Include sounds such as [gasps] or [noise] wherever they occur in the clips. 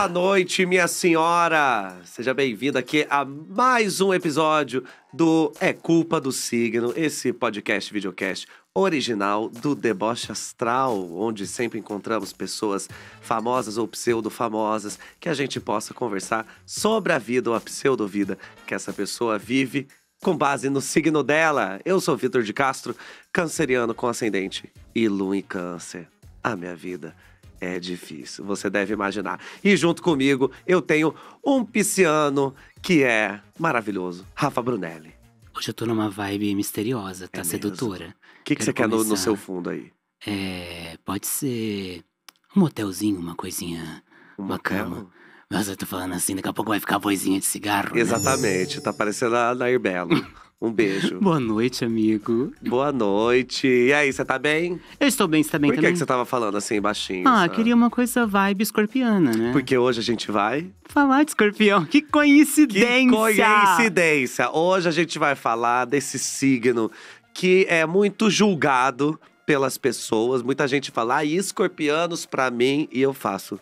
Boa noite, minha senhora! Seja bem-vinda aqui a mais um episódio do É Culpa do Signo, esse podcast, videocast original do Deboche Astral, onde sempre encontramos pessoas famosas ou pseudo-famosas que a gente possa conversar sobre a vida ou a pseudo-vida que essa pessoa vive com base no signo dela. Eu sou Vitor de Castro, canceriano com ascendente e lua em câncer. A minha vida é difícil, você deve imaginar. E junto comigo eu tenho um pisciano que é maravilhoso, Rafa Brunelli. Hoje eu tô numa vibe misteriosa, tá é sedutora. O que, que você começar... quer no, no, seu fundo aí? É. Pode ser um motelzinho, uma coisinha. Um uma cama. Mas eu tô falando assim, daqui a pouco vai ficar vozinha de cigarro. Né? Exatamente, né? tá parecendo a Nair Belo. [laughs] Um beijo. Boa noite, amigo. Boa noite. E aí, você tá bem? Eu estou bem, você tá bem Por que, que você tava falando assim, baixinho? Ah, sabe? queria uma coisa vibe escorpiana, né? Porque hoje a gente vai… Falar de escorpião, que coincidência! Que coincidência! Hoje a gente vai falar desse signo que é muito julgado pelas pessoas. Muita gente fala, ah, escorpianos pra mim, e eu faço…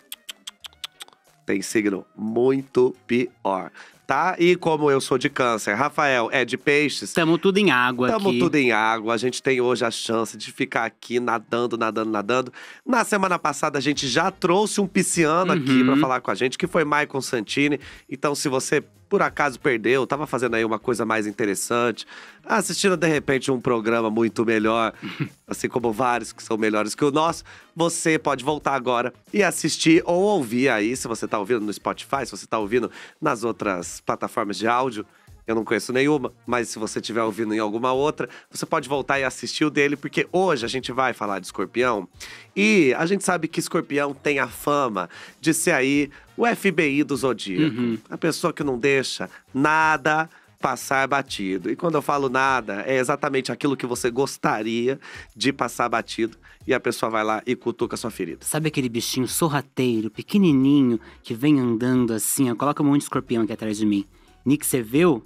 Tem signo muito pior tá? E como eu sou de câncer, Rafael é de peixes. Estamos tudo em água Estamos tudo em água. A gente tem hoje a chance de ficar aqui nadando, nadando, nadando. Na semana passada, a gente já trouxe um pisciano uhum. aqui para falar com a gente, que foi Maicon Santini. Então, se você por acaso perdeu, estava fazendo aí uma coisa mais interessante, tá assistindo de repente um programa muito melhor, [laughs] assim como vários que são melhores que o nosso, você pode voltar agora e assistir ou ouvir aí, se você está ouvindo no Spotify, se você está ouvindo nas outras plataformas de áudio. Eu não conheço nenhuma, mas se você estiver ouvindo em alguma outra, você pode voltar e assistir o dele, porque hoje a gente vai falar de escorpião. E a gente sabe que escorpião tem a fama de ser aí o FBI do zodíaco uhum. a pessoa que não deixa nada passar batido. E quando eu falo nada, é exatamente aquilo que você gostaria de passar batido e a pessoa vai lá e cutuca a sua ferida. Sabe aquele bichinho sorrateiro, pequenininho, que vem andando assim, ó, coloca um monte de escorpião aqui atrás de mim. Nick, você viu?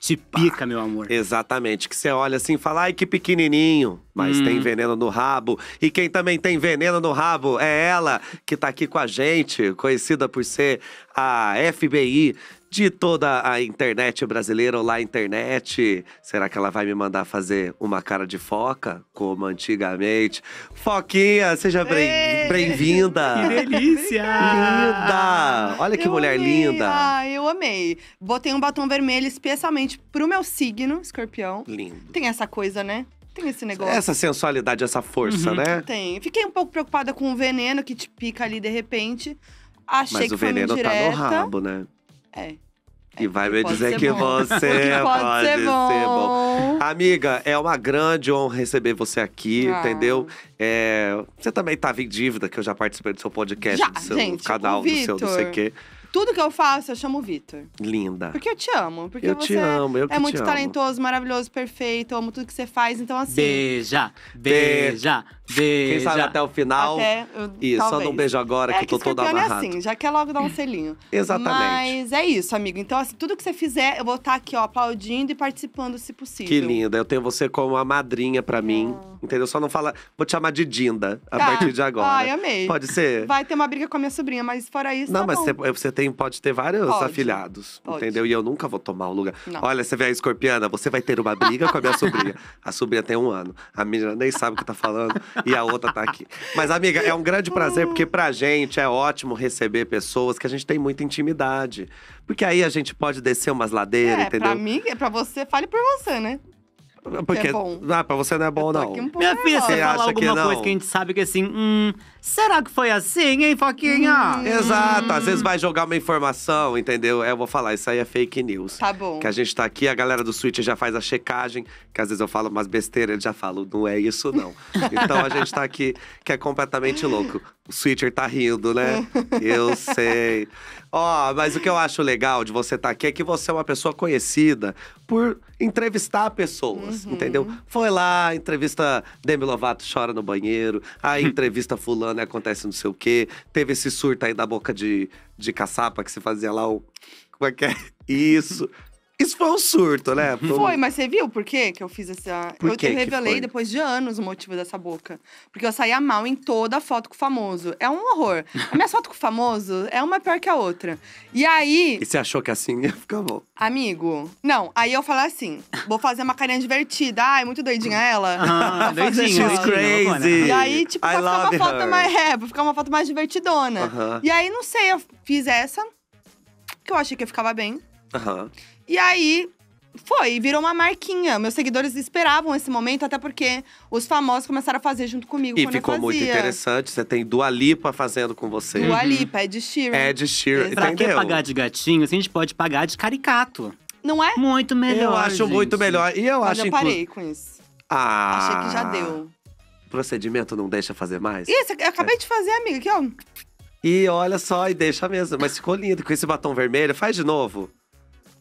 Te pica, meu amor. Exatamente. Que você olha assim e fala, ai, que pequenininho. Mas hum. tem veneno no rabo. E quem também tem veneno no rabo é ela, que tá aqui com a gente, conhecida por ser a FBI de toda a internet brasileira. Olá, internet! Será que ela vai me mandar fazer uma cara de foca, como antigamente? Foquinha, seja bem-vinda! Que delícia! Linda! Olha que eu mulher amei. linda! Ah, eu amei. Botei um batom vermelho especialmente pro meu signo, escorpião. Lindo. Tem essa coisa, né? Tem esse negócio. Essa sensualidade, essa força, uhum. né? Tem. Fiquei um pouco preocupada com o veneno que te pica ali de repente. Achei Mas que o veneno foi tá no rabo, né? É. e é, vai me dizer que você [laughs] pode, ser, bom. Amiga, é uma grande honra receber você aqui, ah. entendeu? É, você também estava em dívida, que eu já participei do seu podcast, já, do seu gente, canal, do seu não sei o quê. Tudo que eu faço, eu chamo o Vitor. Linda. Porque eu te amo. Porque eu você te amo, eu é que muito te amo. talentoso, maravilhoso, perfeito. Eu amo tudo que você faz, então assim. Beija, beija, beija. Quem sabe até o final. Até, eu, isso, talvez. só não beijo agora, é que, que eu tô é toda né, amarrada. É assim, já quer logo dar um selinho. Exatamente. Mas é isso, amigo. Então, assim, tudo que você fizer, eu vou estar tá aqui, ó, aplaudindo e participando, se possível. Que linda. Eu tenho você como a madrinha pra mim. Ah. Entendeu? Só não fala. Vou te chamar de Dinda a ah. partir de agora. Ai, amei. Pode ser? Vai ter uma briga com a minha sobrinha, mas fora isso. Não, tá mas bom. você. você tem, pode ter vários pode. afilhados, pode. entendeu? E eu nunca vou tomar o lugar. Não. Olha, você vê a escorpiana, você vai ter uma briga com a minha sobrinha. A sobrinha tem um ano. A menina nem sabe o que tá falando e a outra tá aqui. Mas, amiga, é um grande prazer, porque pra gente é ótimo receber pessoas que a gente tem muita intimidade. Porque aí a gente pode descer umas ladeiras, é, entendeu? Pra mim, é pra você, fale por você, né? Porque, é bom. Ah, pra você não é bom, não. Um Minha filha, você fala alguma que coisa que a gente sabe que é assim, hum, será que foi assim, hein, Foquinha? Hum. Exato, às vezes vai jogar uma informação, entendeu? É, eu vou falar, isso aí é fake news. Tá bom. Que a gente tá aqui, a galera do Switch já faz a checagem, que às vezes eu falo umas besteiras, eles já falam, não é isso, não. [laughs] então a gente tá aqui, que é completamente louco. O Switcher tá rindo, né? [laughs] eu sei. Ó, oh, mas o que eu acho legal de você estar tá aqui é que você é uma pessoa conhecida por entrevistar pessoas, uhum. entendeu? Foi lá, entrevista Demi Lovato chora no banheiro, a [laughs] entrevista fulano acontece não sei o quê. Teve esse surto aí da boca de, de caçapa que se fazia lá o. Como é que é? [laughs] Isso. Isso foi um surto, né? Uhum. Foi, foi mas você viu por quê que eu fiz essa. Por eu que revelei que depois de anos o motivo dessa boca. Porque eu saía mal em toda foto com o famoso. É um horror. A minha foto com o famoso é uma pior que a outra. E aí. E você achou que assim ia ficar bom? Amigo, não. Aí eu falei assim: vou fazer uma carinha divertida. Ai, muito doidinha ela. Ah, [laughs] doidinha. She's crazy. Né? E aí, tipo, I pra ficar uma foto mais. É, pra ficar uma foto mais divertidona. Uh -huh. E aí, não sei, eu fiz essa, que eu achei que eu ficava bem. Aham. Uh -huh. E aí foi, virou uma marquinha. Meus seguidores esperavam esse momento, até porque os famosos começaram a fazer junto comigo. E ficou muito interessante. Você tem Dua Lipa fazendo com você. Dua uhum. Lipa, Ed Sheeran. É, Ed Sheeran, Exato. Pra que pagar de gatinho, assim, a gente pode pagar de caricato. Não é? Muito melhor, Eu acho gente. muito melhor. E eu Mas acho eu inclu- parei com isso. Ah, Achei que já deu. Procedimento não deixa fazer mais? Isso, eu acabei é. de fazer, amiga, aqui, ó. E olha só, e deixa mesmo. Mas ficou lindo com esse batom vermelho. Faz de novo.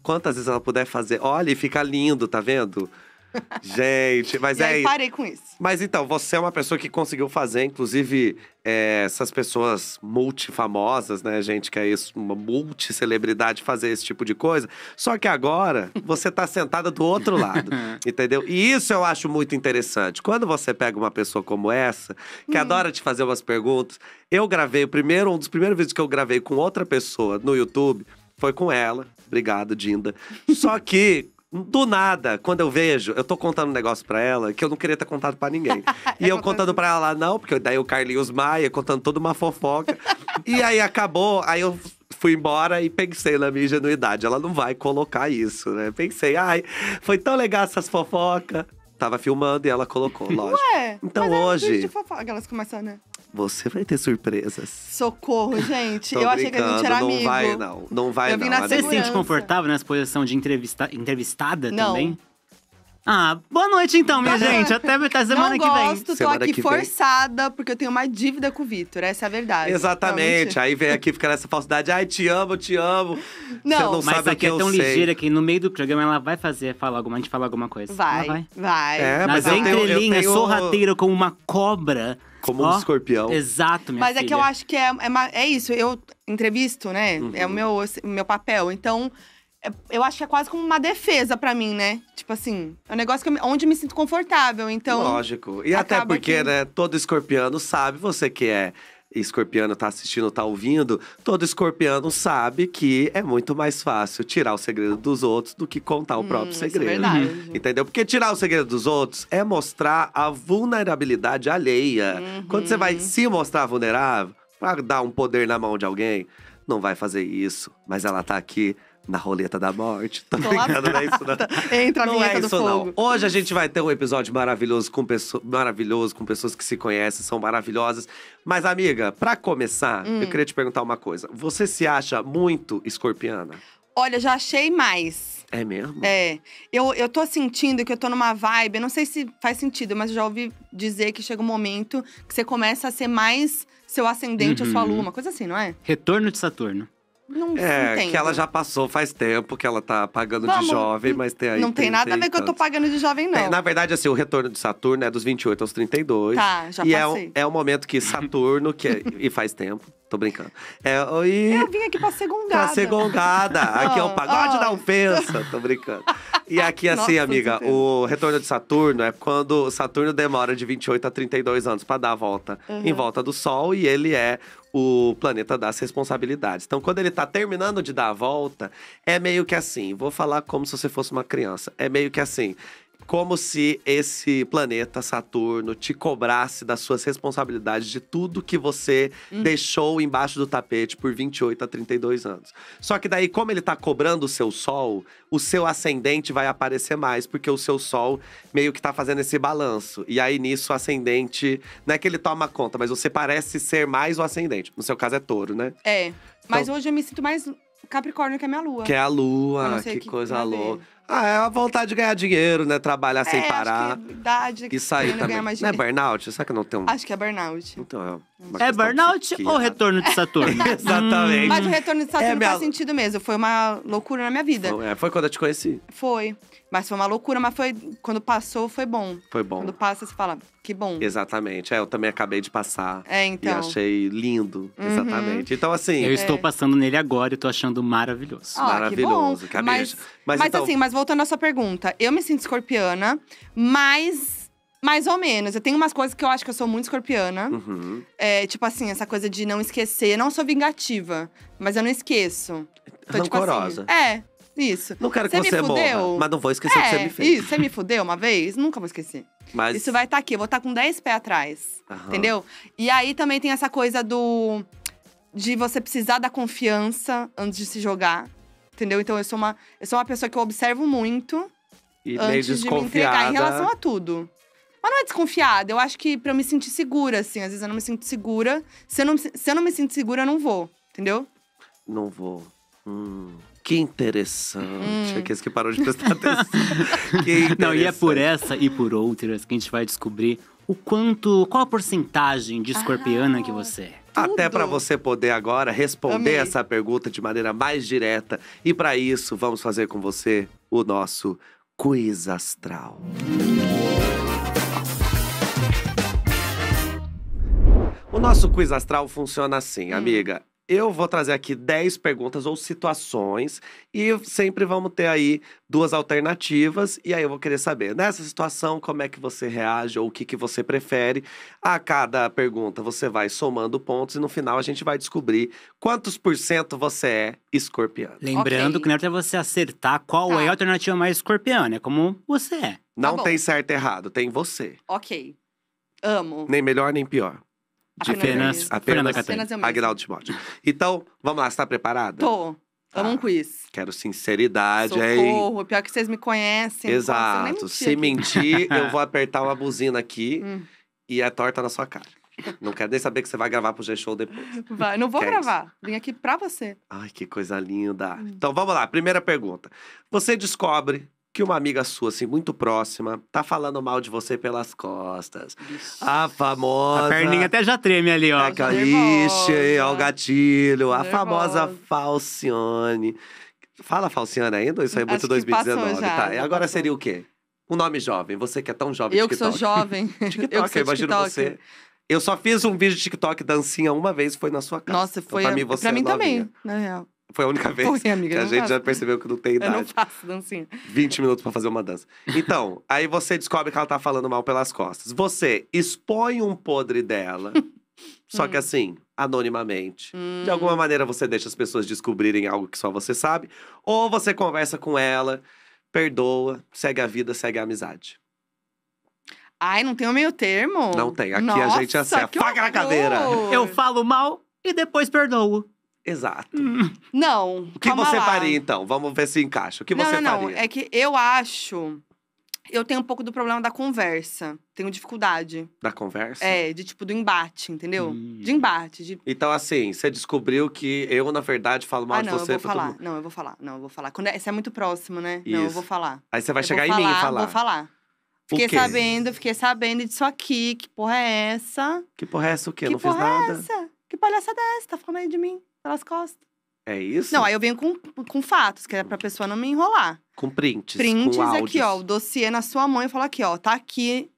Quantas vezes ela puder fazer, olha, e fica lindo, tá vendo? [laughs] Gente, mas e é. Aí parei com isso. Mas então, você é uma pessoa que conseguiu fazer, inclusive, é, essas pessoas multifamosas, né, gente, que é isso, uma multicelebridade fazer esse tipo de coisa. Só que agora você tá sentada do outro [laughs] lado, entendeu? E isso eu acho muito interessante. Quando você pega uma pessoa como essa, que hum. adora te fazer umas perguntas, eu gravei o primeiro, um dos primeiros vídeos que eu gravei com outra pessoa no YouTube foi com ela. Obrigado, Dinda. Só que, do nada, quando eu vejo, eu tô contando um negócio pra ela que eu não queria ter contado pra ninguém. [laughs] e eu contando pra ela, não, porque daí o Carlinhos Maia contando toda uma fofoca. e aí acabou, aí eu fui embora e pensei na minha ingenuidade. Ela não vai colocar isso, né? Pensei, ai, foi tão legal essas fofocas. Tava filmando e ela colocou, lógico. Ué, então mas é hoje. É de fofoca. Elas começam, né? Você vai ter surpresas. Socorro, [laughs] gente. eu achei que a gente era não amigo. Não vai, não. Não vai, eu não. Você se sente confortável nessa posição de entrevista... entrevistada não. também? Ah, boa noite então, minha gente. Até metade semana não que vem. gosto, tô aqui forçada, vem. porque eu tenho uma dívida com o Vitor. Essa é a verdade. Exatamente. Realmente. Aí vem aqui ficar nessa falsidade. Ai, te amo, te amo. Não, Você não mas sabe aqui é tão sei. ligeira que no meio do programa ela vai fazer, falar alguma, a gente fala alguma coisa. Vai, vai. vai. É, Nas mas entrelinhas, eu tenho, eu tenho... sorrateira como uma cobra. Como oh, um escorpião. Exato, minha Mas filha. é que eu acho que é, é, é isso. Eu entrevisto, né? Uhum. É o uhum. meu, assim, o meu papel. Então, é, eu acho que é quase como uma defesa para mim, né? Tipo assim, é um negócio que eu, onde me sinto confortável, então… Lógico. E até porque, que... né, todo escorpião sabe você que é escorpiano tá assistindo, tá ouvindo, todo escorpiano sabe que é muito mais fácil tirar o segredo dos outros do que contar o hum, próprio é segredo. É entendeu? Porque tirar o segredo dos outros é mostrar a vulnerabilidade alheia. Uhum. Quando você vai uhum. se mostrar vulnerável para dar um poder na mão de alguém, não vai fazer isso, mas ela tá aqui na roleta da morte. Tô ligado não é isso não. Entra a não é isso, fogo. Não. Hoje a gente vai ter um episódio maravilhoso com, pessoa, maravilhoso com pessoas que se conhecem, são maravilhosas. Mas, amiga, para começar, hum. eu queria te perguntar uma coisa. Você se acha muito escorpiana? Olha, já achei mais. É mesmo? É. Eu, eu tô sentindo que eu tô numa vibe, não sei se faz sentido, mas eu já ouvi dizer que chega um momento que você começa a ser mais seu ascendente, uhum. a sua lua, uma coisa assim, não é? Retorno de Saturno não é, entendo. que ela já passou faz tempo, que ela tá pagando Vamos, de jovem, mas tem aí. Não tem nada a ver que eu tô pagando de jovem, não. É, na verdade, assim, o retorno de Saturno é dos 28 aos 32. Tá, já e é passei. É, é o momento que Saturno, que é, e faz tempo, Tô brincando. É, oi... Eu vim aqui pra segunda. Pra segunda. Aqui é [laughs] o oh, pagode oh. da ofensa. Tô brincando. E aqui, [laughs] assim, Nossa, amiga, o retorno de Saturno é quando Saturno demora de 28 a 32 anos para dar a volta uhum. em volta do Sol e ele é o planeta das responsabilidades. Então, quando ele tá terminando de dar a volta, é meio que assim, vou falar como se você fosse uma criança. É meio que assim, como se esse planeta Saturno te cobrasse das suas responsabilidades de tudo que você uhum. deixou embaixo do tapete por 28 a 32 anos. Só que daí, como ele está cobrando o seu sol, o seu ascendente vai aparecer mais, porque o seu sol meio que está fazendo esse balanço. E aí nisso o ascendente, não é que ele toma conta, mas você parece ser mais o ascendente. No seu caso é touro, né? É. Mas então, hoje eu me sinto mais Capricórnio, que é minha lua. Que é a lua, que, que, coisa louca. Ah, é a vontade de ganhar dinheiro, né? Trabalhar sem parar. É, acho que idade, Isso aí também. mais não é burnout? Será que não tem um. Acho que é burnout. Então, é, é, é burnout ou retorno de Saturno? [laughs] Exatamente. Mas o retorno de é, Saturno é faz minha... sentido mesmo. Foi uma loucura na minha vida. Foi, foi quando eu te conheci. Foi. Mas foi uma loucura, mas foi quando passou, foi bom. Foi bom. Quando passa, você fala, que bom. Exatamente. É, eu também acabei de passar. É, então. E achei lindo. Uhum. Exatamente. Então, assim. Eu é. estou passando nele agora e tô achando maravilhoso. Ah, maravilhoso. Que bom. Mas, mas, mas então... assim, mas voltando à sua pergunta, eu me sinto escorpiana, mas. Mais ou menos. Eu tenho umas coisas que eu acho que eu sou muito escorpiana. Uhum. É, tipo assim, essa coisa de não esquecer. Não sou vingativa, mas eu não esqueço. Tô, então, Rancorosa. Tipo assim, é. Isso. Não quero que você, você morra, mas não vou esquecer o é, que você me fez. Isso, você me fudeu uma vez? Nunca vou esquecer. Mas... Isso vai estar tá aqui, eu vou estar tá com 10 pés atrás, Aham. entendeu? E aí também tem essa coisa do… De você precisar da confiança antes de se jogar, entendeu? Então eu sou uma, eu sou uma pessoa que eu observo muito. E antes de me entregar em relação a tudo. Mas não é desconfiada. Eu acho que pra eu me sentir segura, assim. Às vezes eu não me sinto segura. Se eu não, se eu não me sinto segura, eu não vou. Entendeu? Não vou. Hum. Que interessante. Hum. Aqueles que parou de prestar [laughs] atenção. que Não, e é por essa e por outras que a gente vai descobrir o quanto, qual a porcentagem de escorpiana ah. que você é. Até para você poder agora responder Amei. essa pergunta de maneira mais direta. E para isso, vamos fazer com você o nosso quiz astral. O nosso quiz astral funciona assim, hum. amiga. Eu vou trazer aqui 10 perguntas ou situações e sempre vamos ter aí duas alternativas e aí eu vou querer saber nessa situação como é que você reage ou o que, que você prefere. A cada pergunta você vai somando pontos e no final a gente vai descobrir quantos por cento você é escorpião. Lembrando okay. que não é pra você acertar qual tá. é a alternativa mais escorpiana, é como você é. Não tá tem certo e errado, tem você. Ok. Amo. Nem melhor nem pior de Apenas, apenas, apenas eu Timóteo. Então, vamos lá, você tá preparada? Tô. Tamo tá. com um quiz. Quero sinceridade, Socorro, hein? pior que vocês me conhecem. Exato. Se mentir, eu vou [laughs] apertar uma buzina aqui hum. e é torta na sua cara. Não quero nem saber que você vai gravar pro G-Show depois. Vai, não vou Quer é gravar. Isso? Vim aqui pra você. Ai, que coisa linda. Hum. Então vamos lá, primeira pergunta. Você descobre que uma amiga sua, assim, muito próxima, tá falando mal de você pelas costas. Ixi. A famosa. A perninha até já treme ali, ó. É aquela, Ixi, ó, o gatilho. Nervosa. A famosa Falcione. Fala falsione ainda? Isso aí é muito Acho 2019, já, tá? E agora passou. seria o quê? Um nome jovem. Você que é tão jovem. Eu que sou jovem. [laughs] [laughs] TikTok, eu, eu imagino TikTok. você. Eu só fiz um vídeo de TikTok dancinha uma vez, foi na sua casa. Nossa, então, foi. Então, pra mim, você pra mim é também, na real. Foi a única [laughs] vez amiga, que a gente faço. já percebeu que não tem idade. Eu não faço dancinha. 20 minutos para fazer uma dança. Então, [laughs] aí você descobre que ela tá falando mal pelas costas. Você expõe um podre dela, [laughs] só que hum. assim, anonimamente. Hum. De alguma hum. maneira você deixa as pessoas descobrirem algo que só você sabe. Ou você conversa com ela, perdoa, segue a vida, segue a amizade. Ai, não tem o meio termo? Não tem. Aqui Nossa, a gente é acerta. Assim, Paga na cadeira! Eu falo mal e depois perdoo. Exato. Hum. Não. O que você lá. faria então? Vamos ver se encaixa. O que não, você não, faria? Não, é que eu acho. Eu tenho um pouco do problema da conversa. Tenho dificuldade. Da conversa? É, de tipo do embate, entendeu? Hum. De embate. De... Então, assim, você descobriu que eu, na verdade, falo mal ah, de não, você. Eu vou tá falar. Não, eu vou falar. Não, eu vou falar. Quando é, você é muito próximo, né? Isso. Não, eu vou falar. Aí você vai eu chegar em falar, mim e falar. Vou falar. Fiquei sabendo, fiquei sabendo disso aqui. Que porra é essa? Que porra é essa o quê? Que não fiz é nada? É essa? Que palhaça é essa? Tá falando aí de mim pelas costas. É isso? Não, aí eu venho com, com fatos, que é pra pessoa não me enrolar. Com prints. Prints com aqui, ó. O dossiê na sua mão e fala aqui, ó, tá aqui.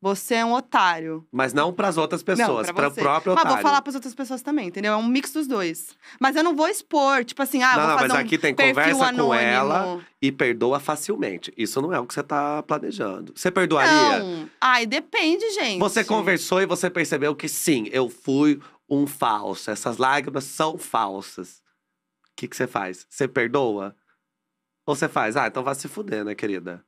Você é um otário. Mas não pras outras pessoas, pra para o próprio Mas otário. vou falar pras outras pessoas também, entendeu? É um mix dos dois. Mas eu não vou expor, tipo assim, ah, eu não, vou não, fazer mas um aqui tem conversa anônimo. com ela e perdoa facilmente. Isso não é o que você tá planejando. Você perdoaria? Não. Ai, depende, gente. Você conversou e você percebeu que sim, eu fui um falso, essas lágrimas são falsas. O que, que você faz? Você perdoa? Ou você faz? Ah, então vai se fuder, né, querida?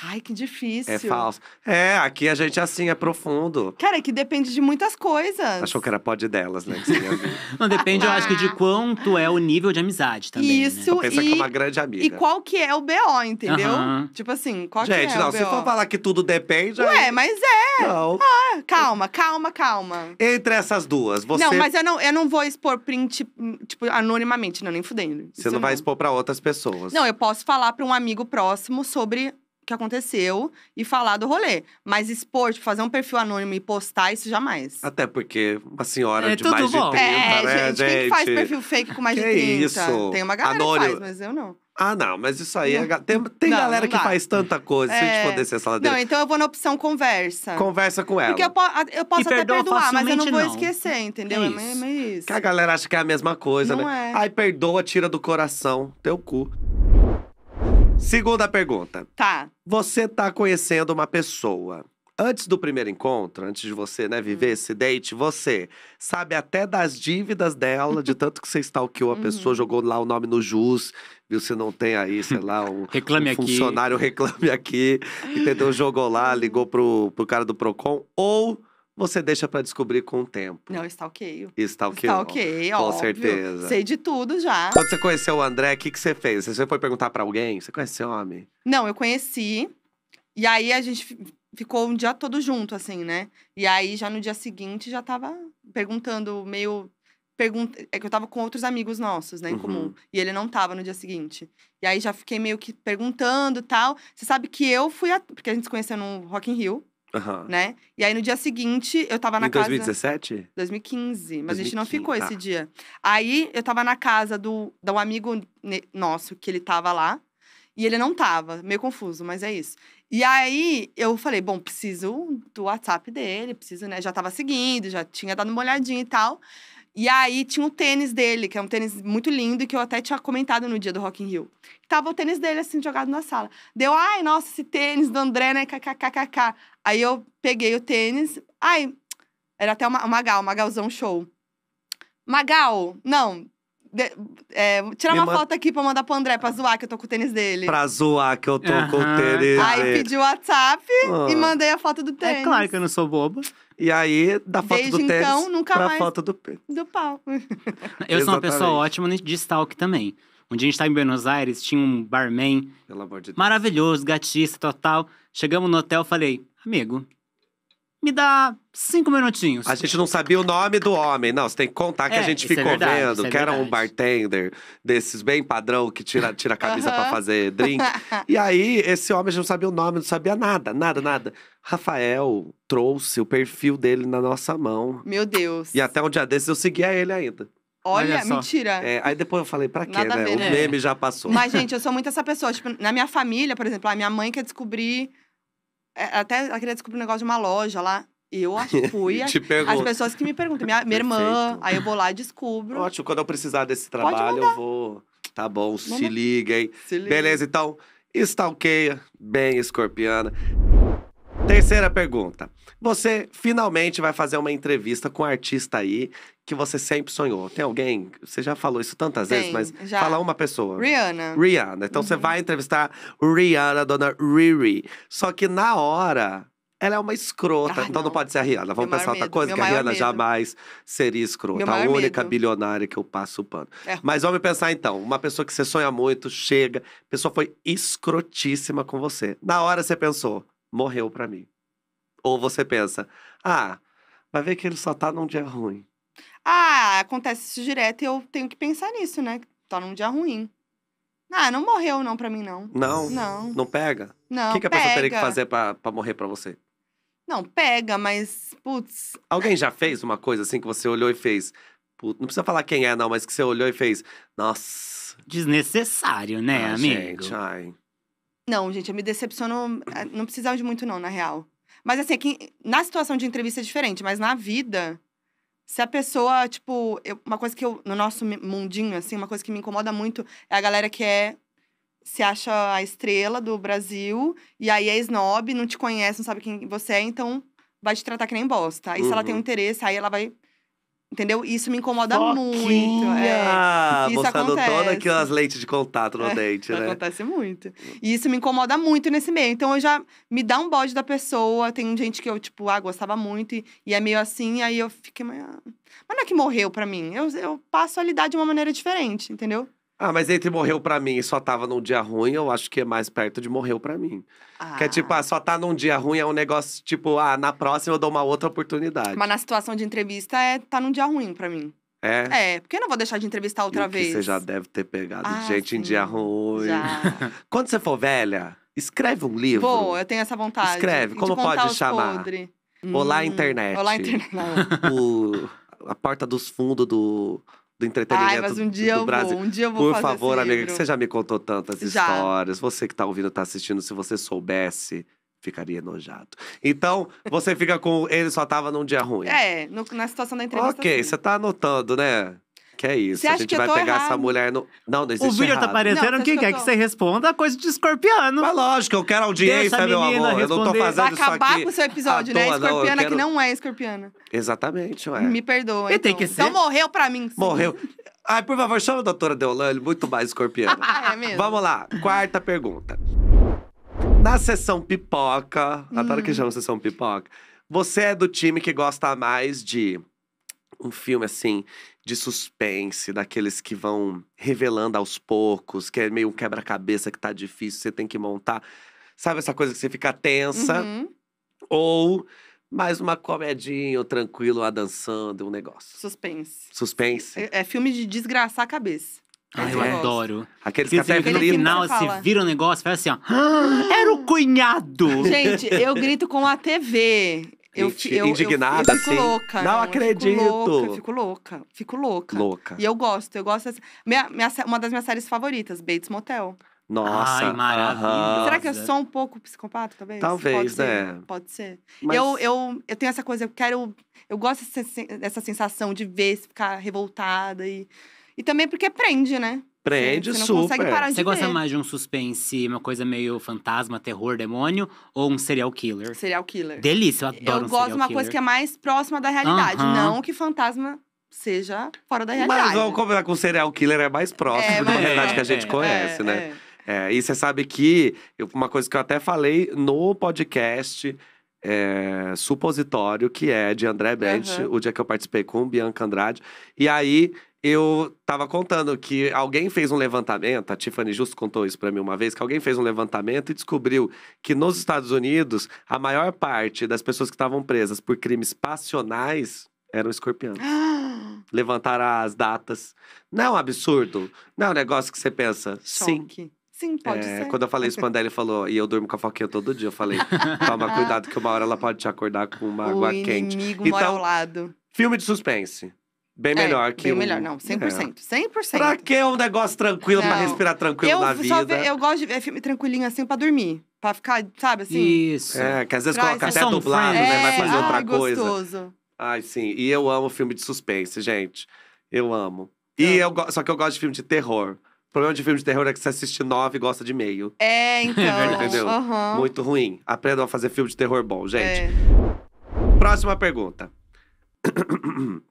Ai, que é difícil. É falso. É, aqui a gente é assim, é profundo. Cara, é que depende de muitas coisas. Achou que era pode delas, né? [laughs] Não, depende, eu acho que de ah. quanto é o nível de amizade também. Né? Isso, né? Pensa e... que é uma grande amiga. E qual que é o BO, entendeu? Tipo assim, qual gente, que é não, o BO? Gente, não, se for falar que tudo depende. Ué, aí... mas é. Não. Ah, calma, calma, calma. Entre essas duas, você. Não, mas eu não, eu não vou expor print, tipo, anonimamente, não, nem fudendo. Você não, não vai expor pra outras pessoas. Não, eu posso falar pra um amigo próximo sobre que aconteceu e falar do rolê. Mas expor, tipo, fazer um perfil anônimo e postar, isso jamais. Até porque uma senhora é de mais bom. de 30, é, né, gente, gente? Quem que faz perfil fake com mais que de 30? Isso? Tem uma galera anônimo. que faz, mas eu não. Ah, não, mas isso aí. É... Tem, tem não, galera não que faz tanta coisa, é... se a gente for descer a sala dele. Não, então eu vou na opção conversa. Conversa com ela. Porque eu, po eu posso e até perdoar, mas eu não vou não. esquecer, entendeu? É é é isso. É, isso. Que a galera acha que é a mesma coisa, não né? É. Ai, perdoa, tira do coração, teu cu. Segunda pergunta. Tá. Você tá conhecendo uma pessoa. Antes do primeiro encontro, antes de você, né, viver uhum. esse date, você sabe até das dívidas dela, de tanto que você stalkeou a uhum. pessoa, jogou lá o nome no jus, viu se não tem aí, sei lá, um, reclame um funcionário aqui. reclame aqui, entendeu? Jogou lá, ligou pro, pro cara do Procon, ou você deixa para descobrir com o tempo. Não, ok. stalkeio. ok, Stalkeio, Com óbvio. certeza. Sei de tudo já. Quando você conheceu o André, o que, que você fez? Você foi perguntar para alguém? Você conhece esse homem? Não, eu conheci. E aí a gente ficou um dia todo junto, assim, né? E aí já no dia seguinte já tava perguntando meio pergunta é que eu tava com outros amigos nossos, né, em uhum. comum, e ele não tava no dia seguinte. E aí já fiquei meio que perguntando, tal. Você sabe que eu fui, a... porque a gente se conheceu no Rock in Rio. Uhum. Né? E aí no dia seguinte, eu tava na em casa. 2017? 2015. Mas 2015, a gente não ficou tá. esse dia. Aí eu tava na casa do, de um amigo nosso que ele tava lá. E ele não tava, meio confuso, mas é isso. E aí eu falei, bom, preciso do WhatsApp dele, preciso, né? Já tava seguindo, já tinha dado uma olhadinha e tal. E aí tinha um tênis dele, que é um tênis muito lindo, que eu até tinha comentado no dia do Rock in Rio. Tava o tênis dele, assim, jogado na sala. Deu, ai, nossa, esse tênis do André, né, kkkk. Aí eu peguei o tênis, ai, era até uma, uma Gal, uma Galzão show. Magal, não, de, é, tirar uma foto aqui pra mandar pro André, pra zoar que eu tô com o tênis dele. Pra zoar que eu tô uhum. com o tênis Aí pedi o WhatsApp oh. e ah. mandei a foto do tênis. É claro que eu não sou boba. E aí, da foto Desde do tênis então, nunca pra mais foto do pênis. Do pau. eu sou uma pessoa ótima de stalk também. Um dia a gente tá em Buenos Aires, tinha um barman. Pelo amor de Deus. Maravilhoso, gatista, total. Chegamos no hotel, falei, amigo, me dá cinco minutinhos. A gente não sabia o nome do homem, não. Você tem que contar que é, a gente é ficou é verdade, vendo é que era um bartender desses bem padrão que tira, tira a camisa uhum. para fazer drink. [laughs] e aí, esse homem a gente não sabia o nome, não sabia nada, nada, nada. Rafael trouxe o perfil dele na nossa mão. Meu Deus. E até um dia desses eu seguia ele ainda. Olha, Olha mentira. É, aí depois eu falei, pra quê, Nada né? Ver, o né? meme é. já passou. Mas, gente, eu sou muito essa pessoa. Tipo, na minha família, por exemplo, a minha mãe quer descobrir é, até ela queria descobrir um negócio de uma loja lá. Eu [laughs] fui. Te pergunto. as pessoas que me perguntam, minha, minha irmã, aí eu vou lá e descubro. Ótimo, quando eu precisar desse trabalho, eu vou. Tá bom, Vamos. se liga, hein? Se liga. Beleza, então, estalqueia bem, escorpiana. Terceira pergunta. Você finalmente vai fazer uma entrevista com um artista aí que você sempre sonhou. Tem alguém? Você já falou isso tantas Tem, vezes, mas já. fala uma pessoa. Rihanna. Rihanna. Então uhum. você vai entrevistar Rihanna, dona Riri. Só que na hora, ela é uma escrota. Ah, então não. não. pode ser a Rihanna. Vamos pensar outra coisa, Meu que a Rihanna medo. jamais seria escrota. a única medo. bilionária que eu passo o pano. É. Mas vamos pensar então, uma pessoa que você sonha muito, chega, a pessoa foi escrotíssima com você. Na hora você pensou, morreu para mim. Ou você pensa, ah, vai ver que ele só tá num dia ruim. Ah, acontece isso direto e eu tenho que pensar nisso, né? Tá num dia ruim. Ah, não morreu não pra mim, não. Não? Não. Não pega? Não, O que, que a pessoa teria que fazer pra, pra morrer pra você? Não, pega, mas, putz... Alguém já fez uma coisa assim que você olhou e fez... Putz, não precisa falar quem é, não, mas que você olhou e fez... Nossa... Desnecessário, né, ah, amigo? Gente, ai... Não, gente, eu me decepciono... Eh, não precisava de muito, não, na real. Mas assim, aqui, é na situação de entrevista é diferente, mas na vida, se a pessoa, tipo, eu, uma coisa que eu, no nosso mundinho, assim, uma coisa que me incomoda muito é a galera que é. Se acha a estrela do Brasil, e aí é snob, não te conhece, não sabe quem você é, então vai te tratar que nem bosta. Aí uhum. se ela tem um uhum. interesse, aí ela vai Entendeu? Isso me incomoda Foquinha! muito. É. Isso Mostrando acontece. toda aquelas leites de contato no é, dente, né? Acontece muito. E isso me incomoda muito nesse meio. Então eu já me dá um bode da pessoa. Tem gente que eu, tipo, ah, gostava muito e, e é meio assim, aí eu fiquei. Mas não é que morreu para mim. Eu, eu passo a lidar de uma maneira diferente, entendeu? Ah, mas entre morreu pra mim e só tava num dia ruim, eu acho que é mais perto de morreu pra mim. Ah. Que é ah. tipo, ah, só tá num dia ruim é um negócio tipo, ah, na próxima eu dou uma outra oportunidade. Mas na situação de entrevista, é tá num dia ruim pra mim. É? É, porque eu não vou deixar de entrevistar outra e vez. Você já deve ter pegado ah, gente sim. em dia ruim. Já. [laughs] Quando você for velha, escreve um livro. Pô, eu tenho essa vontade. Escreve, como pode chamar? Podre. Olá, hum, internet. Olá, internet. o... A porta dos fundos do do entretenimento Ai, mas um dia do Brasil. Vou, um dia eu vou Por favor, amiga, livro. que você já me contou tantas já. histórias. Você que tá ouvindo, tá assistindo, se você soubesse, ficaria enojado. Então, você fica com ele só tava num dia ruim. É, no, na situação da entrevista. OK, assim. você tá anotando, né? Que é isso, a gente vai pegar errado? essa mulher no. Não, não existe. O vídeo tá errado. tá aparecendo, quem que quer que, que você responda a coisa de escorpiano. Mas lógico, eu quero audiência, meu amor. Responder. Eu não tô fazendo isso. Vai acabar isso com o seu episódio, né? escorpiana não, quero... que não é escorpiana. Exatamente, ué. Me perdoa. E então. tem que então ser. Então morreu pra mim. Sim. Morreu. Ai, por favor, chama a doutora Deolane, muito mais escorpiana. ah, [laughs] é mesmo? Vamos lá, quarta pergunta. Na sessão pipoca, hum. adoro que hum. chama sessão pipoca, você é do time que gosta mais de um filme assim de suspense, daqueles que vão revelando aos poucos, que é meio um quebra-cabeça que tá difícil, você tem que montar. Sabe essa coisa que você fica tensa? Uhum. Ou mais uma comedinha, tranquilo, lá dançando, um negócio. Suspense. Suspense. É, é filme de desgraçar a cabeça. Ah, eu adoro. Aqueles que até no final se assim, vira um negócio, faz assim, ó. Ah, era o cunhado! Gente, eu grito com a TV eu, eu, indignada, eu, eu fico assim. louca. Não, não acredito. Fico louca, fico louca, fico louca. Louca. E eu gosto, eu gosto. Assim, minha, minha, uma das minhas séries favoritas, Bates Motel. Nossa, Ai, maravilha. Será que eu sou um pouco psicopata, talvez? Talvez, Pode ser. né? Pode ser. Mas... Eu, eu, eu tenho essa coisa, eu quero. Eu gosto dessa sensação de ver, ficar revoltada. E, e também porque prende, né? Prende você super. Consegue parar de você gosta mais de um suspense, uma coisa meio fantasma, terror, demônio, ou um serial killer? Serial killer. Delícia, eu adoro eu um serial killer. Eu gosto de uma coisa que é mais próxima da realidade, uh -huh. não que fantasma seja fora da realidade. Mas vamos combinar com serial killer é mais próximo é, da realidade é, que a gente é, conhece, né? É. É, e você sabe que uma coisa que eu até falei no podcast é, supositório, que é de André Bent, uhum. o dia que eu participei com Bianca Andrade. E aí eu tava contando que alguém fez um levantamento, a Tiffany Justo contou isso para mim uma vez, que alguém fez um levantamento e descobriu que nos Estados Unidos a maior parte das pessoas que estavam presas por crimes passionais eram escorpianos. [gasps] Levantaram as datas. Não, é absurdo. Não é um negócio que você pensa. Choque. Sim. Sim, pode é, ser. Quando eu falei isso, Pandelli falou, e eu durmo com a foquinha todo dia, eu falei, toma cuidado que uma hora ela pode te acordar com uma o água quente. O inimigo então, ao lado. Filme de suspense. Bem é, melhor é, que bem o... melhor, não, 100%. É. 100%. Pra que um negócio tranquilo, não. pra respirar tranquilo eu na vida? Ve... eu gosto de ver filme tranquilinho assim pra dormir. Pra ficar, sabe, assim... Isso. É, que às vezes Traz, coloca até dublado, é, né? Vai fazer é, outra coisa. gostoso. Ai, sim. E eu amo filme de suspense, gente. Eu amo. E eu, só que eu gosto de filme de terror. O problema de filme de terror é que você assiste nove e gosta de meio. É, então. É Entendeu? Uhum. Muito ruim. Aprendam a fazer filme de terror bom, gente. É. Próxima pergunta. [clears throat]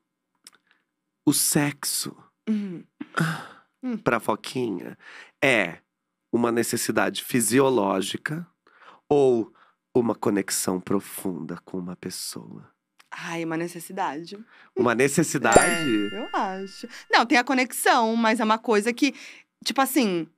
o sexo uhum. Ah, para Foquinha é uma necessidade fisiológica ou uma conexão profunda com uma pessoa. Ai, uma necessidade. Uma necessidade? É, [laughs] eu acho. Não, tem a conexão, mas é uma coisa que, tipo assim,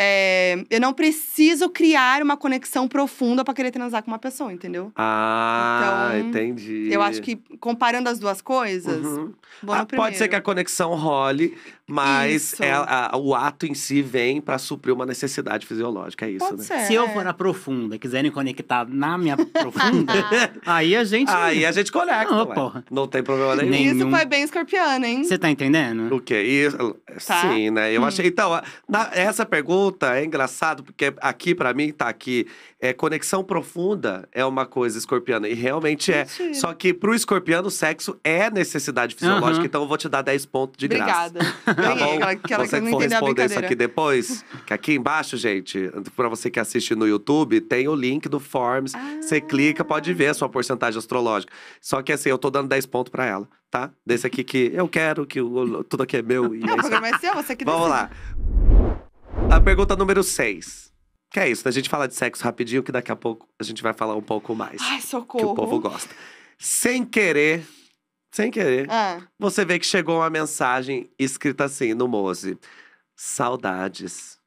é, eu não preciso criar uma conexão profunda para querer transar com uma pessoa, entendeu? Ah, então, entendi. Eu acho que comparando as duas coisas. Uhum. Ah, pode ser que a conexão role, mas é, a, o ato em si vem para suprir uma necessidade fisiológica, é isso, Pode né? Ser, Se eu é. for na profunda, quiserem conectar na minha profunda, [laughs] aí a gente. Aí a gente conecta. Não, porra. não tem problema nenhum. Isso nenhum. foi bem escorpiano hein? Você tá entendendo? O quê? Isso, tá. Sim, né? Eu hum. achei. Então, na, essa pergunta é engraçado, porque aqui, para mim, tá aqui. É, conexão profunda é uma coisa escorpiana. E realmente é. Mentira. é. Só que pro escorpiano, o sexo é necessidade fisiológica, uhum. então eu vou te dar 10 pontos de graça. Obrigada. [laughs] Tá Aquela, aquela você que responder isso aqui depois, que aqui embaixo, gente, para você que assiste no YouTube, tem o link do Forms. Ah. Você clica, pode ver a sua porcentagem astrológica. Só que assim, eu tô dando 10 pontos para ela, tá? Desse aqui que eu quero, que tudo aqui é meu. E é o programa é eu, você que Vamos lá. A pergunta número 6. Que é isso, né? A gente fala de sexo rapidinho, que daqui a pouco a gente vai falar um pouco mais. Ai, socorro. Que o povo gosta. Sem querer, sem querer, ah. você vê que chegou uma mensagem escrita assim no Mose: Saudades.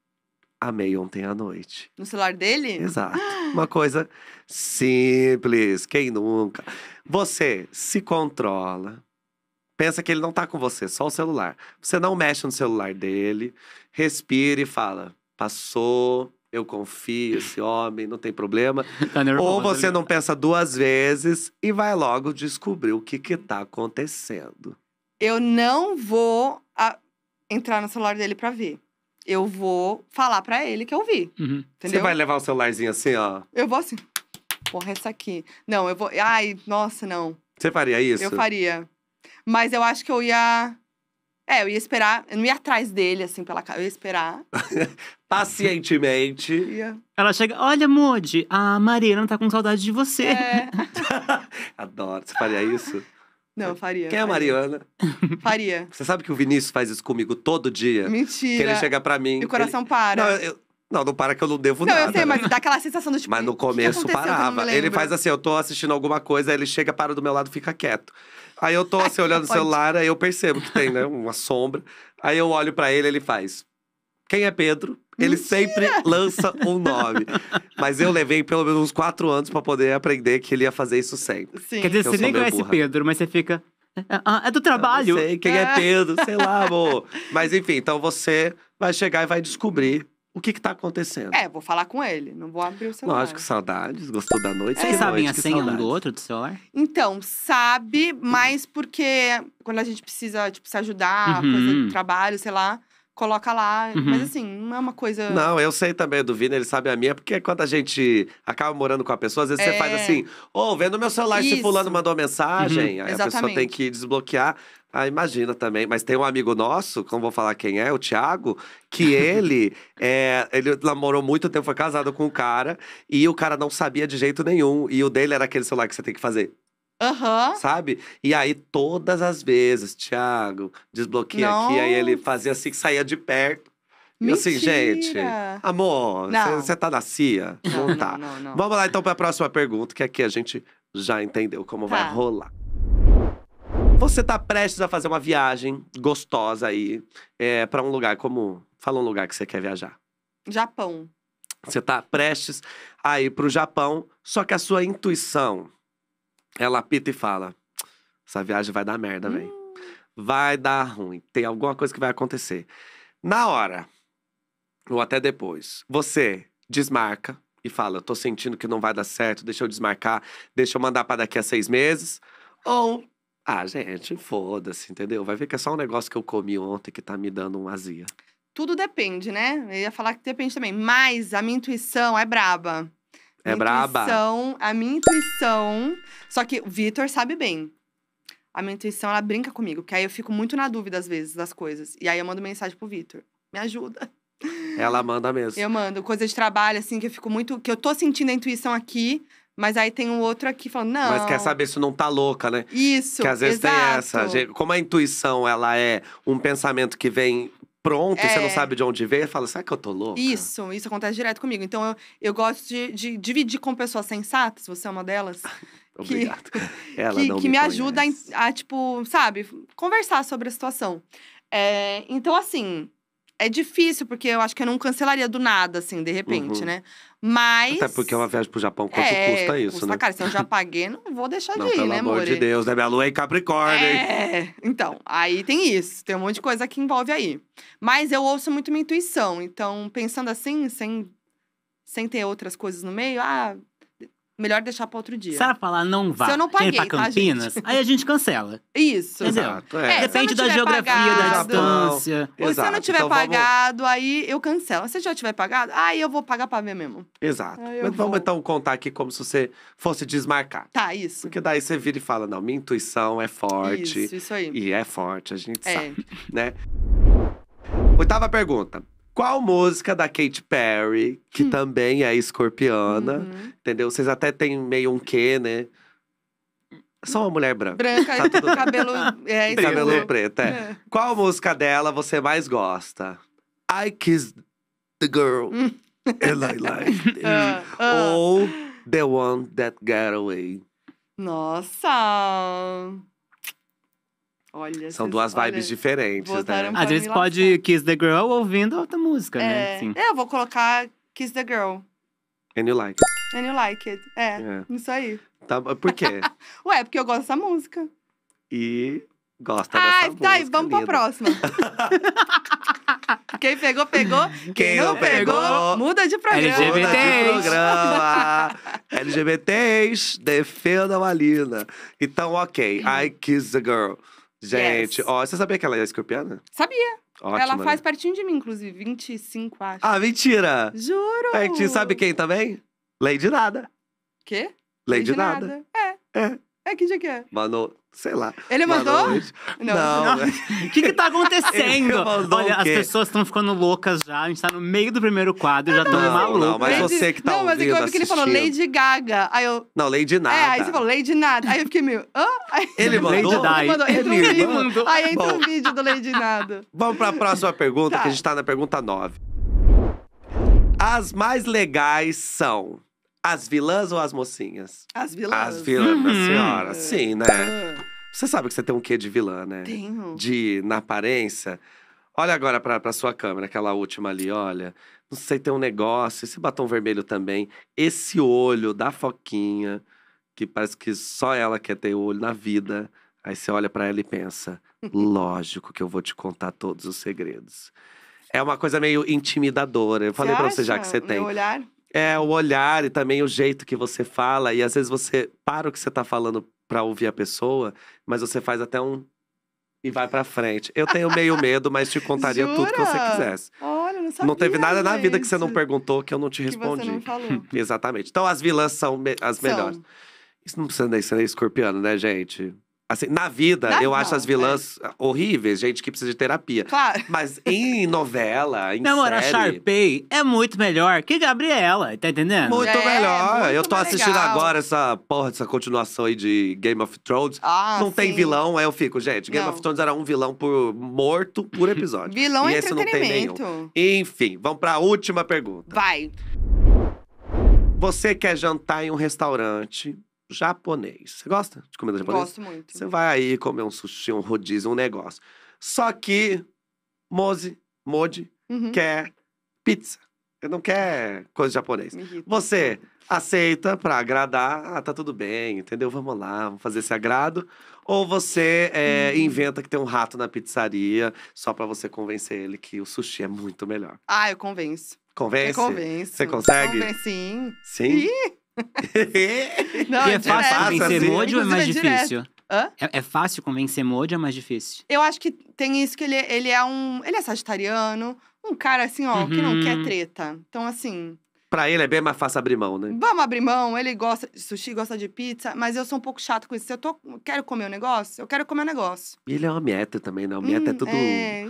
Amei ontem à noite. No celular dele? Exato. [gasps] Uma coisa simples, quem nunca? Você se controla. Pensa que ele não tá com você, só o celular. Você não mexe no celular dele, respira e fala: passou, eu confio, esse homem, não tem problema. [laughs] Tá nervoso, Ou você não pensa duas vezes e vai logo descobrir o que que tá acontecendo. Eu não vou a... Ah, entrar no celular dele para ver. Eu vou falar para ele que eu vi. Uhum. Você vai levar o celularzinho assim, ó? Eu vou assim. Porra, é essa aqui. Não, eu vou. Ai, nossa, não. Você faria isso? Eu faria. Mas eu acho que eu ia é, eu ia esperar, eu não ia atrás dele, assim, pela cara, eu ia esperar. [laughs] Pacientemente. Ela chega, olha, Modi, a Mariana tá com saudade de você. É. [laughs] Adoro, você faria isso? Não, faria. Quem faria. é a Mariana? [laughs] Faria. Você sabe que o Vinícius faz isso comigo todo dia? Mentira. Que ele chega pra mim. E o coração ele... para. Não, eu... Não, não para que eu não devo não, nada. Não, eu sei, né? mas dá aquela sensação do tipo. Mas no começo parava. Ele faz assim, eu tô assistindo alguma coisa, ele chega, para do meu lado, fica quieto. Aí eu tô assim, olhando o celular, aí eu percebo que tem, né? Uma sombra. Aí eu olho para ele ele faz. Quem é Pedro? Ele Mentira! sempre lança um nome. Mas eu levei pelo menos uns quatro anos para poder aprender que ele ia fazer isso sempre. Sim. Quer dizer, você nem conhece burra. Pedro, mas você fica. Ah, é do trabalho. Eu não sei quem é. é Pedro, sei lá, amor. Mas enfim, então você vai chegar e vai descobrir o que está acontecendo. É, vou falar com ele, não vou abrir o celular. Lógico, saudades, gostou da noite. Vocês sabem a senha um do outro do celular? Então, sabe, mas porque quando a gente precisa, tipo, se ajudar, uhum. trabalho, sei lá, coloca lá. Uhum. Mas assim, não é uma coisa. Não, eu sei também do Vini, ele sabe a minha, porque quando a gente acaba morando com a pessoa, às vezes é... você faz assim, ô, oh, vendo meu celular Isso. se fulano mandou mensagem, uhum. aí Exatamente. a pessoa tem que desbloquear. Ah, imagina também. Mas tem um amigo nosso, como vou falar quem é, o Thiago, que ele, é, [laughs] ele namorou muito tempo, foi casado com um cara, e o cara não sabia de jeito nenhum. E o dele era aquele celular que você tem que fazer. Uhum. Sabe? E aí, todas as vezes, Thiago, desbloqueia Nossa. aqui. Aí ele fazia assim, que saía de perto. Mentira. E assim, gente, amor, você tá na CIA? Não, não tá. Não, não, Vamos lá então para a próxima pergunta, que é aqui a gente já entendeu como tá. vai rolar. Você tá prestes a fazer uma viagem gostosa aí é, para um lugar como. Fala um lugar que você quer viajar. Japão. Você tá prestes a ir pro Japão, só que a sua intuição, ela apita e fala: essa viagem vai dar merda, velho. Hum. Vai dar ruim. Tem alguma coisa que vai acontecer. Na hora, ou até depois, você desmarca e fala: eu tô sentindo que não vai dar certo, deixa eu desmarcar, deixa eu mandar para daqui a seis meses. Ou ah, gente, foda-se, entendeu? Vai ver que é só um negócio que eu comi ontem que tá me dando um azia. Tudo depende, né? Eu ia falar que depende também. Mas a minha intuição é braba. É braba. Intuição, a minha intuição. Só que o Vitor sabe bem. A minha intuição, ela brinca comigo, porque aí eu fico muito na dúvida, às vezes, das coisas. E aí eu mando mensagem pro Vitor. Me ajuda. Ela manda mesmo. Eu mando. Coisa de trabalho, assim, que eu fico muito. Que eu tô sentindo a intuição aqui, mas aí tem um outro aqui falando, não. Mas quer saber se não tá louca, né? Isso. Que às vezes exato. tem essa. como a intuição ela é um pensamento que vem pronto, é... você não é. sabe de onde veio, fala, será que eu tô louca? Isso, isso acontece direto comigo. Então eu, eu gosto de, de dividir com pessoas sensatas, você é uma delas. [laughs] Obrigado. Que, [laughs] ela que, não que me, me ajuda a, a, tipo, sabe, conversar sobre a situação. É, então, assim, é difícil, porque eu acho que eu não cancelaria do nada, assim, de repente, uhum. né? Mas. Até porque é uma viagem pro Japão, quanto é, custa isso, custa, né? Cara, se eu já [laughs] paguei, não vou deixar não, de ir, pelo né, amor de Deus, né? Minha lua é em Capricórnio. É, então, aí tem isso, tem um monte de coisa que envolve aí. Mas eu ouço muito minha intuição, então, pensando assim, sem, sem ter outras coisas no meio, ah, Melhor deixar para outro dia. Se ela falar não vá, Se eu não paguei, pra tá, Campinas, tá, aí a gente cancela. Isso. Exato, é. é Depende da geografia, pagado, da distância. Ou se eu não tiver então, pagado, vamos... aí eu cancelo. Se já tiver pagado, aí eu vou pagar pra mim mesmo. Exato. Mas vou... vamos então contar aqui como se você fosse desmarcar. Tá, isso. Porque daí você vira e fala, não, minha intuição é forte. Isso, isso aí. E é forte, a gente é. sabe, né? Oitava pergunta. Qual música da Katy Perry, que hum. também é escorpiana, uhum. entendeu? Vocês até têm meio um quê, né? Só uma mulher branca. Branca, tá tudo... [laughs] cabelo, é, cabelo preto. preto é. é. Qual música dela você mais gosta? I Kiss the Girl hum. and I Like [laughs] It. Ah, ah. Ou The One That Got Away. Nossa! Olha, São duas olha, vibes diferentes, né? Às vezes pode Kiss the Girl ouvindo outra música, né? é, né? Sim. É, eu vou colocar Kiss the Girl. And you like it. And you like it. É, é. isso aí. Tá, por quê? [laughs] Ué, porque eu gosto dessa música. E gosta música. dessa tá, música. vamos linda. pra próxima. [laughs] Quem pegou, pegou. Quem, Quem não pegou, pegou, muda de programa. LGBTs. programa. LGBTs, [laughs] defendam a Lina. Então, ok. Uhum. I kiss the girl. Gente, yes. ó, você sabia que ela é escorpiana? Sabia. Ótimo, ela né? faz né? de mim, inclusive. 25, acho. Ah, mentira! Juro! É, que sabe quem também? de Nada. Quê? Lei de nada. nada. É. É. É, que dia que é? Mano, Sei lá. Ele mandou? Não. não. não. O [laughs] que que tá acontecendo? Olha, as pessoas estão ficando loucas já. A gente tá no meio do primeiro quadro, já estão malucas. Não, mas você que tá não, é ouvindo, Não, mas eu que ele falou Lady Gaga. Aí eu... Não, Lady Nada. É, aí você falou Lady Nada. Aí eu fiquei meio... Hã? Aí... Ele mandou? Lady ele mandou. ele mandou. Aí entra Bom. um vídeo do Lady Nada. Vamos pra próxima pergunta, tá. que a tá. gente tá na pergunta 9. As mais legais são... As vilãs ou as mocinhas? As vilãs. As vilãs, uhum. senhora. Sim, né? Ah. Você sabe que você tem um quê de vilã, né? Tenho. De, na aparência. Olha agora pra, pra sua câmera, aquela última ali, olha. Não sei, tem um negócio. Esse batom vermelho também. Esse olho da Foquinha, que parece que só ela quer ter o olho na vida. Aí você olha para ela e pensa: [laughs] lógico que eu vou te contar todos os segredos. É uma coisa meio intimidadora. Eu falei para você já que você tem. Meu olhar? É, o olhar e também o jeito que você fala. E às vezes você para o que você tá falando para ouvir a pessoa, mas você faz até um. E vai pra frente. Eu tenho meio medo, mas te contaria Jura? [laughs] tudo que você quisesse. Olha, não sabia. Não teve nada gente. na vida que você não perguntou que eu não te respondi. Que você não falou. [laughs] Exatamente. Então as vilãs são me as melhores. Isso não precisa nem ser escorpiano, né, gente? Assim, na vida, não, eu acho as vilãs é. horríveis, gente que precisa de terapia. Claro. Mas em novela, em Namora série... Sharpay é muito melhor que Gabriela, tá entendendo? Muito é, melhor. Muito eu tô legal. assistindo agora essa porra, essa continuação aí de Game of Thrones. Ah, não sim. tem vilão, aí eu fico, gente, Game não. of Thrones era um vilão por morto por episódio. vilão e esse não tem nenhum. Enfim, vamos pra última pergunta. Vai. Você quer jantar em um restaurante japonês. Você gosta de comida japonesa? Gosto muito. Você vai aí comer um sushi, um rodízio, um negócio. Só que Mozi, Modi, uhum. quer pizza. Eu não quer coisa japonesa. Você aceita para agradar, ah, tá tudo bem, entendeu? Vamos lá, vamos fazer esse agrado. Ou você é, hum. inventa que tem um rato na pizzaria só para você convencer ele que o sushi é muito melhor. Ah, eu convenço. Convence? Eu convenço. Você consegue? sim. Sim? Ih! [laughs] não, e é, é fácil direto. convencer assim. ou é mais é difícil? É, é, fácil convencer Modi ou é mais difícil? Eu acho que tem isso que ele, é, ele é um. Ele é sagitariano, um cara assim, ó, uhum. que não quer uhum. treta. Então, assim. Pra ele é bem mais fácil abrir mão, né? Vamos abrir mão, ele gosta de sushi, gosta de pizza, mas eu sou um pouco chato com isso. Se eu tô, quero comer um negócio, eu quero comer um negócio. E ele é uma mieta também, né? O meta hum, é tudo. É...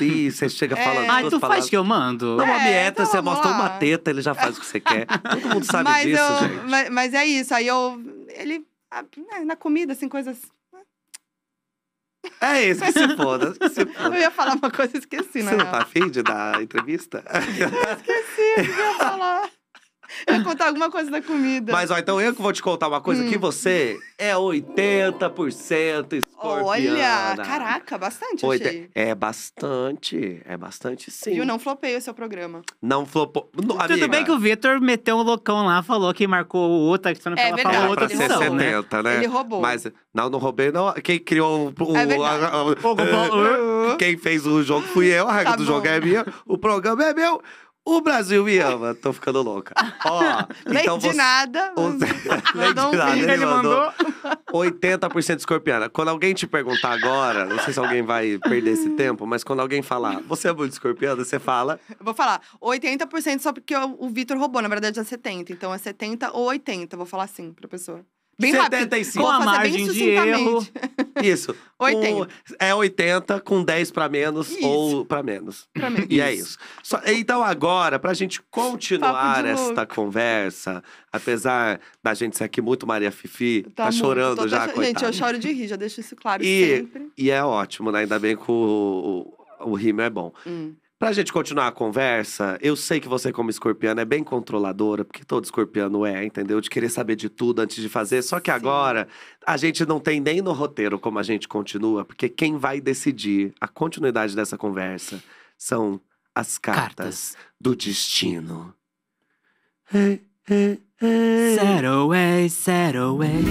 Ih, você chega falando. É. Ai, tu palavras. faz que eu mando? Não, uma dieta, é, então você mostra uma teta, ele já faz o que você quer. Todo mundo [laughs] sabe mas disso, eu, gente. Mas, mas, é isso. Aí eu. Ele. Ah, né, na comida, assim, coisas. Né? É isso, que se [laughs] foda. Que se foda. Eu ia falar uma coisa e esqueci, né? Você não tá afim de dar entrevista? Eu [laughs] esqueci, eu ia falar. Eu [laughs] contar alguma coisa da comida. Mas, ó, então eu que vou te contar uma coisa: hum. que você é 80% escorpiana. Olha, caraca, bastante, Oita... achei. É bastante, é bastante sim. Viu, não flopei o seu programa. Não flopou. Tudo bem que o Vitor meteu um loucão lá, falou que marcou o outra, tá que você não queria é ela falou tá outra 70, né? né? Ele roubou. Mas, não, não roubei, não. Quem criou o… É [laughs] uh. quem fez o jogo fui eu, a regra tá do bom. jogo é minha, o programa é meu. O Brasil me ama, tô ficando louca. Ó, [laughs] então de você... nada. Mas... [laughs] [laughs] mandou de nada, ele mandou. 80% escorpiana. Quando alguém te perguntar agora, não sei se alguém vai perder esse tempo, mas quando alguém falar, você é muito escorpiana, você fala. Eu vou falar 80% só porque o Vitor roubou, na verdade é 70. Então é 70 ou 80, vou falar assim pra pessoa. Bem 75 com a margem de erro. Isso. 80. [laughs] é 80 com 10 para menos isso. ou para menos. Pra menos. E isso. é isso. Só, então agora, para a gente continuar esta conversa, apesar da gente ser aqui muito Maria Fifi, tá, tá chorando já, tá, coitada. Gente, eu choro de rir, já deixo isso claro e, sempre. E é ótimo, né? Ainda bem que o, o, o rímel é bom. Hum. Pra gente continuar a conversa, eu sei que você, como escorpiana, é bem controladora, porque todo escorpiano é, entendeu? De querer saber de tudo antes de fazer. Só que Sim. agora, a gente não tem nem no roteiro como a gente continua, porque quem vai decidir a continuidade dessa conversa são as cartas, cartas. do destino. Set away, set away.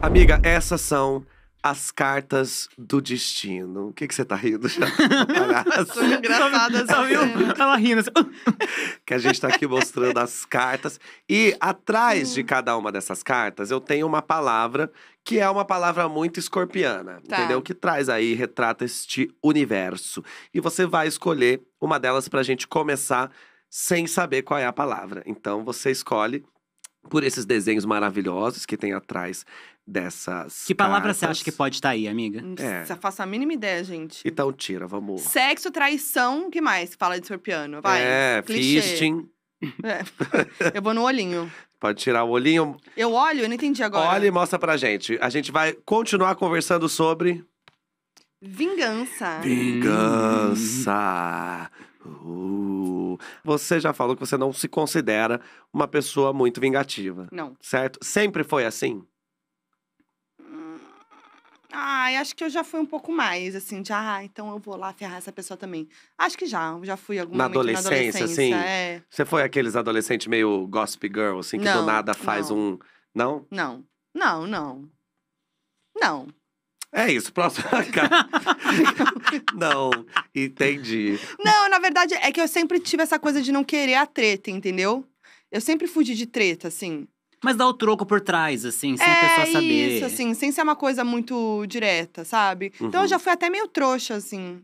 Amiga, essas são as cartas do destino. O que, que você tá rindo já? Sou [laughs] engraçada só viu? Ela rindo. Assim. [laughs] que a gente tá aqui mostrando as cartas. E atrás de hum. cada uma dessas cartas, eu tenho uma palavra que é uma palavra muito escorpiana, tá. entendeu? Que traz aí, retrata este universo. E você vai escolher uma delas pra gente começar sem saber qual é a palavra. Então você escolhe por esses desenhos maravilhosos que tem atrás dessas. Que palavra cartas. você acha que pode estar tá aí, amiga? É. Você faça a mínima ideia, gente. Então tira, vamos. Sexo, traição, que mais? Fala de sorpiano vai. É, fisting. É. Eu vou no olhinho. Pode tirar o olhinho. Eu olho? Eu não entendi agora. Olha e mostra pra gente. A gente vai continuar conversando sobre. Vingança. Vingança. Hum. Uh, você já falou que você não se considera uma pessoa muito vingativa. Não. Certo? Sempre foi assim? Ah, acho que eu já fui um pouco mais, assim, de ah, então eu vou lá ferrar essa pessoa também. Acho que já, já fui alguma na adolescência, na adolescência, assim. É... Você foi aqueles adolescentes meio gossip girl, assim, que não, do nada faz não. um. Não? Não. Não, não. Não. É isso, próxima [laughs] carta. não, entendi. Não, na verdade, é que eu sempre tive essa coisa de não querer a treta, entendeu? Eu sempre fugi de treta, assim. Mas dá o troco por trás, assim, sem é a pessoa saber. É Isso, assim, sem ser uma coisa muito direta, sabe? Uhum. Então eu uhum. já fui até meio trouxa, assim.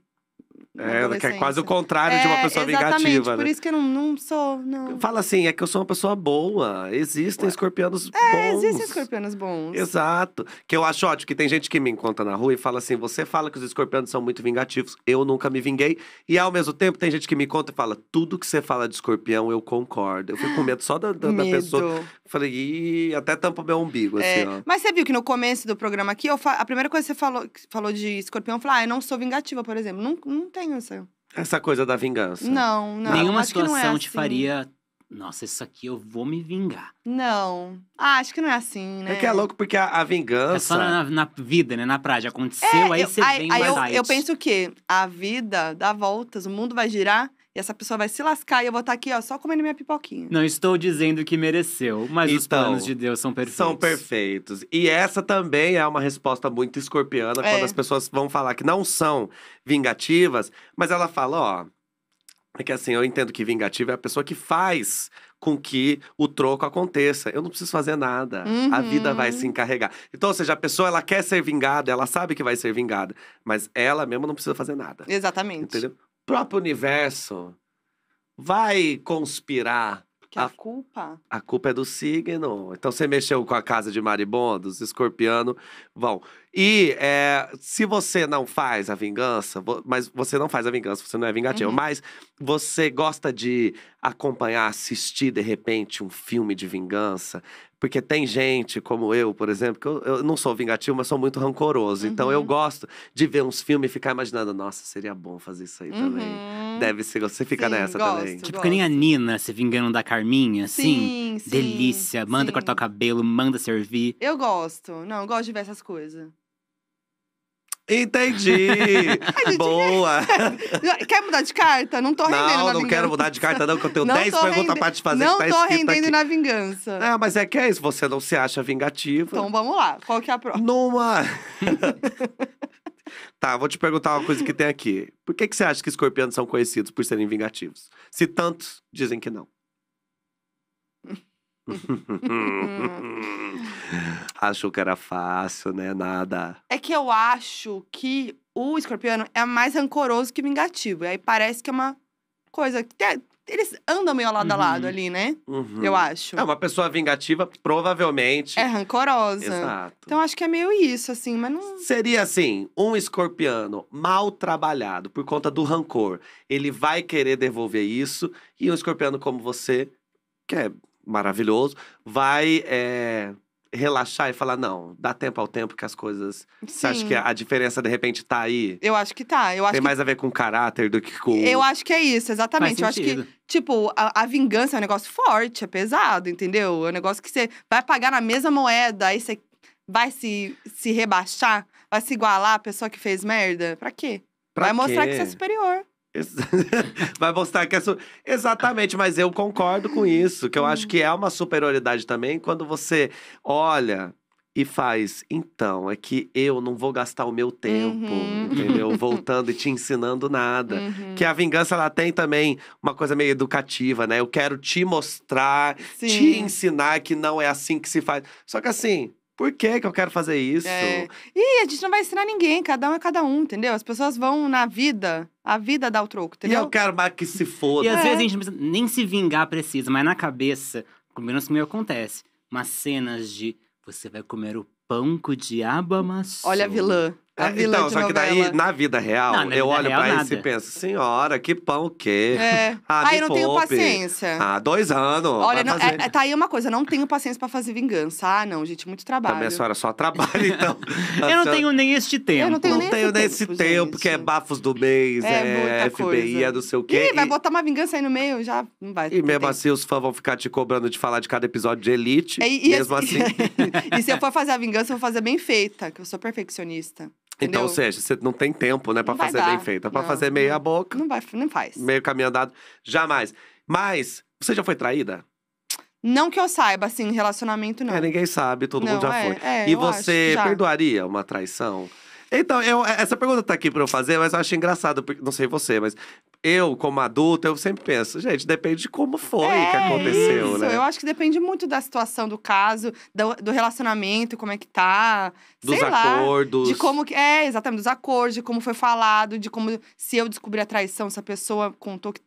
É, que é quase o contrário é, de uma é, pessoa exatamente, vingativa. Né? Por né? isso que eu não, não sou. Não. Fala assim, é que eu sou uma pessoa boa. Existem Ué. escorpianos é, bons. É, existem escorpianos bons. Exato. Que eu acho ótimo, que tem gente que me encontra na rua e fala assim: você fala que os escorpianos são muito vingativos. Eu nunca me vinguei. E ao mesmo tempo, tem gente que me conta e fala: tudo que você fala de escorpião, eu concordo. Eu fico com medo só da, da, medo. da pessoa. Falei, Ih, até tampa meu umbigo, é. assim, ó. Mas você viu que no começo do programa aqui, eu fa... a primeira coisa que você falou, falou de escorpião, falei, ah, eu não sou vingativa, por exemplo. Não, não tem vingança. Essa coisa da vingança. Não, não. Nenhuma situação não é assim. te faria. Nossa, isso aqui eu vou me vingar. Não. Ah, acho que não é assim, é né? É que é louco porque a, a vingança. É só na, na, vida, né? Na praia Aconteceu, é, aí você vem vem aí eu, eu penso o quê? A vida dá voltas, o mundo vai girar e essa pessoa vai se lascar e eu vou estar tá aqui, ó, só comendo minha pipoquinha. Não estou dizendo que mereceu, mas então, os planos de Deus são perfeitos. São perfeitos. E essa também é uma resposta muito escorpiana, é. quando as pessoas vão falar que não são vingativas, mas ela fala, ó. É que assim, eu entendo que vingativa é a pessoa que faz com que o troco aconteça. Eu não preciso fazer nada. Uhum. A vida vai se uhum. encarregar. Então, ou seja, a pessoa ela quer ser vingada, ela sabe que vai ser vingada, mas ela mesma não precisa fazer nada. Exatamente. Entendeu? próprio universo vai conspirar. Porque a, a culpa. A culpa é do signo. Então você mexeu com a casa de maribondos, escorpiano, vão. E é, se você não faz a vingança, mas você não faz a vingança, você não é vingativo, uhum. mas você gosta de acompanhar, assistir de repente um filme de vingança, porque tem gente, como eu, por exemplo, que eu, eu não sou vingativo, mas sou muito rancoroso. Uhum. Então eu uhum. gosto de ver uns filmes e ficar imaginando, nossa, seria bom fazer isso aí uhum. também. Deve ser, você fica sim, nessa gosto, também. Tipo, gosto. que nem a Nina se vingando da Carminha, assim. Sim, sim Delícia. Manda sim. cortar o cabelo, manda servir. Eu gosto. Não, eu gosto de ver essas coisas. Entendi. [laughs] Boa. [laughs] Quer mudar de carta? Não tô rendendo não, na vingança. Não, não quero mudar de carta, não, que eu tenho 10 perguntas rende... pra te fazer. Não que tá tô rendendo aqui. na vingança. Ah, mas é que é isso. Você não se acha vingativa. Então vamos lá. Qual que é a próxima? Numa. [laughs] tá, vou te perguntar uma coisa que tem aqui. Por que, que você acha que escorpianos são conhecidos por serem vingativos? Se tantos dizem que não. [laughs] Achou que era fácil, né? Nada. É que eu acho que o escorpiano é mais rancoroso que vingativo. E aí parece que é uma coisa que tem, é, eles andam meio lado uhum. a lado ali, né? Uhum. Eu acho. É, uma pessoa vingativa provavelmente. É rancorosa. Exato. Então acho que é meio isso, assim, mas não. Seria assim: um escorpiano mal trabalhado por conta do rancor. Ele vai querer devolver isso, e um escorpiano como você, que é maravilhoso, vai é, relaxar e falar, não, dá tempo ao tempo que as coisas. Sim. Você acha que a diferença de repente tá aí? Eu acho que tá. Eu acho Tem que... mais a ver com caráter do que com. Eu acho que é isso, exatamente. Eu acho que, tipo, a, a, vingança é um negócio forte, é pesado, entendeu? É um negócio que você vai pagar na mesma moeda, aí você vai se, se rebaixar, vai se igualar à pessoa que fez merda. Pra quê? Pra vai quê? mostrar que você é superior. [laughs] Vai mostrar que é. Su... Exatamente, mas eu concordo com isso, que eu acho que é uma superioridade também quando você olha e faz, então, é que eu não vou gastar o meu tempo, uhum. entendeu? [laughs] Voltando e te ensinando nada. Uhum. Que a vingança, ela tem também uma coisa meio educativa, né? Eu quero te mostrar, Sim. te ensinar que não é assim que se faz. Só que assim, por que, que eu quero fazer isso? É. E a gente não vai ensinar ninguém, cada um é cada um, entendeu? As pessoas vão na vida, a vida dá o troco, entendeu? E eu quero mais que se foda. E às é. vezes a é. gente nem se vingar precisa, mas na cabeça, pelo menos comigo acontece, umas cenas de você vai comer o pão com o diabo amassou. Olha a vilã. A é, então, só que daí, na vida real, não, na eu vida olho real, pra isso e penso, senhora, que pão o quê? É. [laughs] Ah, Ai, não poupe. tenho paciência. Ah, dois anos. Olha, não, fazer... É, é, tá aí uma coisa, não tenho paciência pra fazer vingança. Ah, não, gente, muito trabalho. Também a senhora só trabalha, [laughs] então. eu não tenho nem este tempo. Eu não tenho, não nem, tenho esse tempo, tempo que é bafos do mês, é, é FBI, é coisa. é não sei o quê. Ih, e... vai botar uma vingança aí no meio, já não vai. E mesmo assim, os fãs vão ficar te cobrando de falar de cada episódio de Elite, é, e, mesmo assim. [laughs] e se eu for fazer a vingança, eu vou fazer bem feita, que eu sou perfeccionista. Entendeu? Então, ou seja, você não tem tempo, né, para fazer dar. bem feita. É para fazer meia não, boca. Não vai, não faz. Meio caminho andado, jamais. Mas você já foi traída? Não que eu saiba, assim, relacionamento não. É, ninguém sabe, todo não, mundo já é, foi. É, é e você acho, perdoaria uma traição? Então, eu, essa pergunta tá aqui para eu fazer, mas eu acho engraçado, porque, não sei você, mas eu, como adulta, eu sempre penso, gente, depende de como foi é, que aconteceu, isso. né? Eu acho que depende muito da situação do caso, do, do relacionamento, como é que tá. Dos acordos. Lá, de como. É, exatamente, dos acordos, de como foi falado, de como. Se eu descobri a traição, se a pessoa contou que.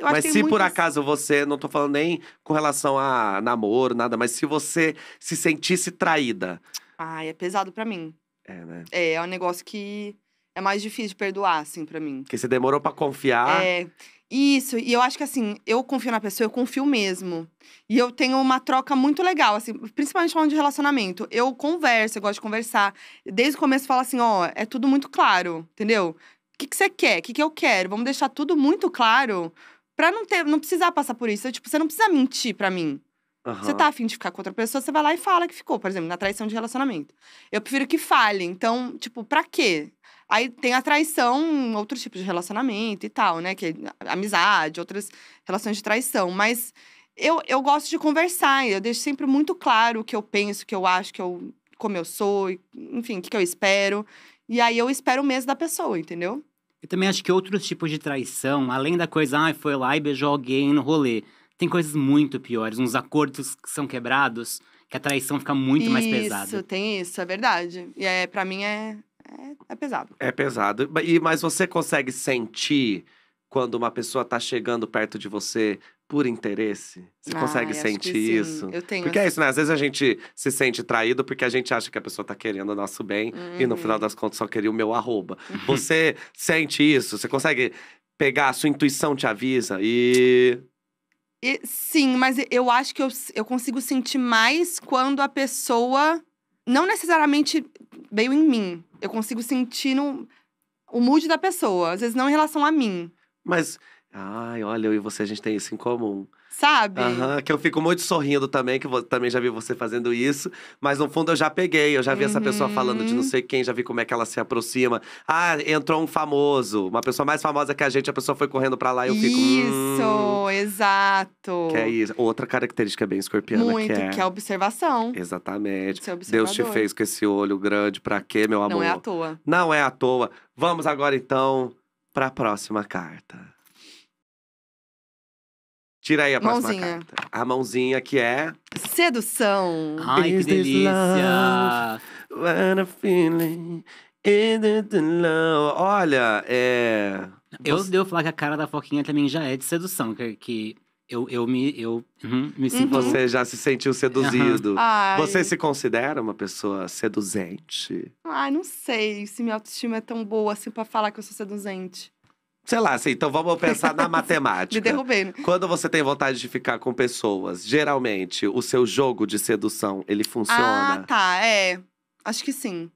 mas se por acaso você, não tô falando nem com relação a namoro, nada, mas se você se sentisse traída. Ai, é pesado para mim. É, né? É, é um negócio que é mais difícil de perdoar, assim, para mim. Que você demorou para confiar. É. Isso, e eu acho que assim, eu confio na pessoa, eu confio mesmo. E eu tenho uma troca muito legal, assim, principalmente falando de relacionamento. Eu converso, eu gosto de conversar. Desde o começo falo assim, ó, é tudo muito claro, entendeu? O que, que você quer? O que, que eu quero? Vamos deixar tudo muito claro pra não ter, não precisar passar por isso. Eu, tipo, você não precisa mentir pra mim. Uhum. Você tá afim de ficar com outra pessoa, você vai lá e fala que ficou, por exemplo, na traição de relacionamento. Eu prefiro que fale. Então, tipo, pra quê? Aí tem a traição, outro tipo de relacionamento e tal, né? Que é amizade, outras relações de traição. Mas eu, eu gosto de conversar, eu deixo sempre muito claro o que eu penso, o que eu acho, que eu, como eu sou, enfim, o que eu espero. E aí eu espero o mesmo da pessoa, entendeu? Eu também acho que outros tipos de traição, além da coisa, ah, foi lá e beijou alguém no rolê, tem coisas muito piores, uns acordos que são quebrados, que a traição fica muito isso, mais pesada. Isso, tem isso, é verdade. E é, para mim é, é, é, pesado. É pesado. E, mas você consegue sentir quando uma pessoa tá chegando perto de você por interesse? Você ah, consegue sentir isso? Eu tenho. Porque é isso, né? Às vezes a gente se sente traído porque a gente acha que a pessoa tá querendo o nosso bem uhum. e no final uhum. das contas só queria o meu arroba. [laughs] Você sente isso? Você consegue pegar, a sua intuição te avisa e. e sim, mas eu acho que eu, eu consigo sentir mais quando a pessoa não necessariamente veio em mim, eu consigo sentir no, o mood da pessoa, às vezes não em relação a mim. Mas Ai, olha, eu e você, a gente tem isso em comum. Sabe? que eu fico muito sorrindo também, que eu também já vi você fazendo isso. Mas no fundo eu já peguei, eu já vi uhum. essa pessoa falando de não uhum. sei quem, já vi como é que ela se aproxima. Ah, entrou um famoso, uma pessoa mais famosa que a gente, a pessoa foi correndo para lá e eu fico. Isso, hum. exato. Que é isso. Outra característica bem escorpiana muito, que é. Que é observação. Exatamente. Deus te fez com esse olho grande, pra quê, meu amor? Não é à toa. Não é à toa. Vamos agora então pra próxima carta. Tira aí a próxima mãozinha. carta. A mãozinha que é. Sedução. Ai, que delícia! What a feeling. Olha, é. Eu Você... devo falar que a cara da Foquinha também já é de sedução, que, que eu, eu me, eu, uhum, me sinto. Uhum. Você já se sentiu seduzido. Uhum. Você se considera uma pessoa seduzente? Ai, não sei se minha autoestima é tão boa assim pra falar que eu sou seduzente. Sei lá, assim, então vamos pensar na [laughs] matemática. Me derrubei. Né? Quando você tem vontade de ficar com pessoas, geralmente o seu jogo de sedução, ele funciona? Ah, tá, é. Acho que sim.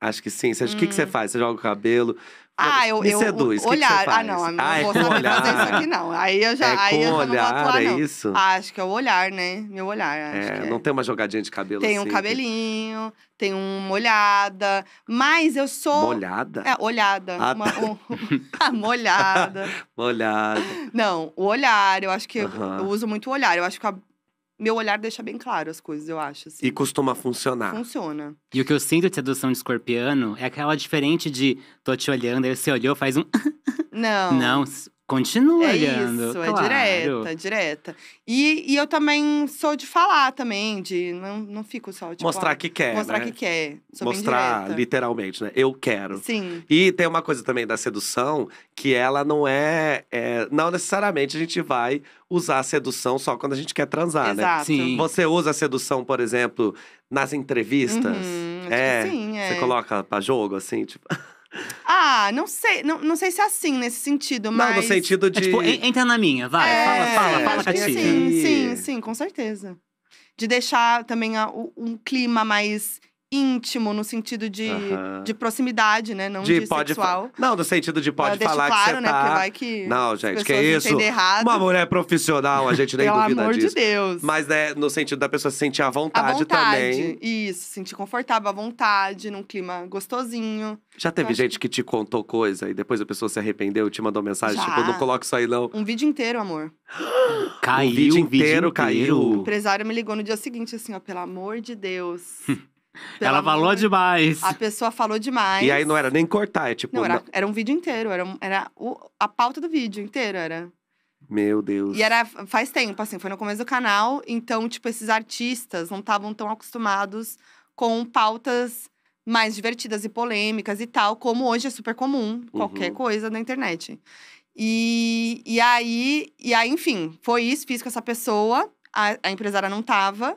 Acho que sim. O hum. que, que você hum. faz? Você joga o cabelo? Ah, ah, ah, eu, Me seduz, eu, olhar. ah, não, a não ah, vou é saber olhar. fazer isso aqui, não. Aí eu já, é aí eu olhar, já não vou atuar, é não. É isso? Ah, acho que é o olhar, né? Meu olhar, é, acho é, que é. Não tem uma jogadinha de cabelo Tem assim, um cabelinho, que... tem uma olhada. Mas eu sou… Molhada? É, olhada. Ah, uma, tá. um... [laughs] molhada. [laughs] molhada. Não, o olhar, eu acho que… Uh -huh. Eu uso muito o olhar. Eu acho que a meu olhar deixa bem claro as coisas, eu acho. Assim. E costuma funcionar. Funciona. E o que eu sinto de sedução de escorpiano é aquela diferente de tô te olhando, aí você olhou, faz um. Não. [laughs] Não, Continua é olhando. Isso, é claro. é direta, direta. E, e eu também sou de falar também, de não, não fico só tipo, mostrar ah, que quer, mostrar né? que quer. Sou mostrar literalmente, né? Eu quero. Sim. E tem uma coisa também da sedução que ela não é, é não necessariamente a gente vai usar a sedução só quando a gente quer transar, né? Exato. né? Sim. Você usa a sedução, por exemplo, nas entrevistas. Uhum, é, sim, é. Você coloca para jogo assim, tipo [laughs] Ah, não sei, não, não sei se é assim nesse sentido, mas. Não, no sentido de. É, tipo, entra na minha, vai. É, fala, fala, é, fala, Catinha. Sim, sim, sim, com certeza. De deixar também a, um clima mais íntimo, no sentido de, de proximidade, né? Não de, de pode sexual. Não, no sentido de pode falar claro, que você né? tá... Porque vai que não, gente, que é isso? Errado. Uma mulher profissional, a gente [laughs] nem duvida disso. Pelo amor de Deus. Mas né, no sentido da pessoa se sentir à vontade, à vontade também. Isso, sentir confortável, à vontade, num clima gostosinho. Já teve gente que... que te contou coisa e depois a pessoa se arrependeu e te mandou mensagem, Já. tipo, não coloca isso aí não. Um vídeo inteiro, amor. caiu, um vídeo inteiro, vídeo inteiro caiu. O empresário me ligou no dia seguinte assim, ó, pelo amor de Deus. [laughs] ela falou demais. A pessoa falou demais. E aí não era nem cortar, é tipo. Não, era, não... era um vídeo inteiro, era, era o, a pauta do vídeo inteiro, era. Meu Deus. E era faz tempo, assim, foi no começo do canal. Então, tipo, esses artistas não estavam tão acostumados com pautas mais divertidas e polêmicas e tal, como hoje é super comum, uhum. qualquer uhum. coisa na internet. E, e aí, e aí, enfim, foi isso, fiz com essa pessoa. A, a empresária não tava.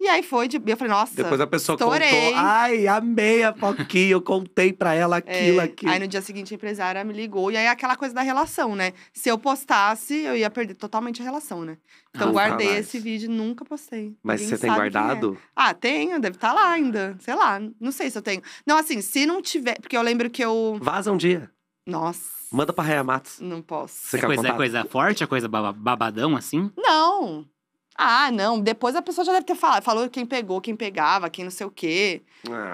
E aí foi, de... eu falei, nossa, Depois a pessoa estourei. contou, ai, amei a Foquinha, eu contei pra ela é, aquilo, é, Aí no dia seguinte a empresária me ligou, e aí é aquela coisa da relação, né? Se eu postasse, eu ia perder totalmente a relação, né? Então ah, guardei esse vídeo, nunca postei. Mas Ninguém você tem é. guardado? É. Ah, tenho, deve estar tá lá ainda, sei lá, não sei se eu tenho. Não, assim, se não tiver, porque eu lembro que eu… Vaza um dia. Nossa. Manda pra Raia Matos. Não posso. Você é, coisa, é coisa forte? É coisa babadão, assim? Não. Ah, não, depois a pessoa já deve ter falado, falou quem pegou, quem pegava, quem não sei o quê.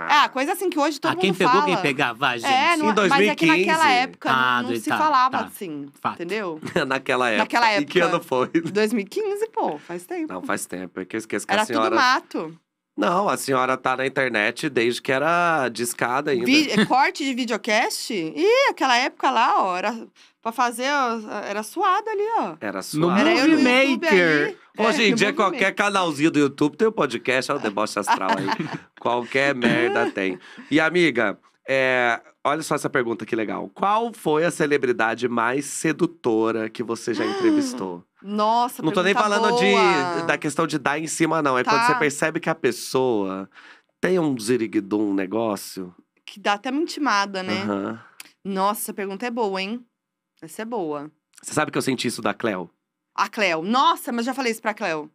Ah, é, coisa assim que hoje todo ah, mundo quem pegou, quem pegava, ah, é, gente. É, não, em 2015. É, mas é que naquela época ah, não, não se tá, falava tá. assim, Fato. entendeu? [laughs] naquela época. Naquela época. E que ano foi? 2015, pô, faz tempo. Não, faz tempo, é que eu esqueço que Era a senhora... tudo mato. Não, a senhora tá na internet desde que era discada ainda. Vi... Corte de videocast? Ih, aquela época lá, ó, era Pra fazer, era suado ali, ó. Era suado. É, no era Movie Maker. Hoje é, em dia, qualquer maker. canalzinho do YouTube tem um podcast, é o deboche astral aí. [laughs] qualquer merda tem. E, amiga, é, olha só essa pergunta que legal. Qual foi a celebridade mais sedutora que você já ah, entrevistou? Nossa, Não tô nem falando de, da questão de dar em cima, não. É tá. quando você percebe que a pessoa tem um ziriguidum, um negócio. Que dá até uma intimada, né? Uhum. Nossa, essa pergunta é boa, hein? Essa é boa. Você sabe que eu senti isso da Cleo? A Cleo. Nossa, mas já falei isso pra Cleo.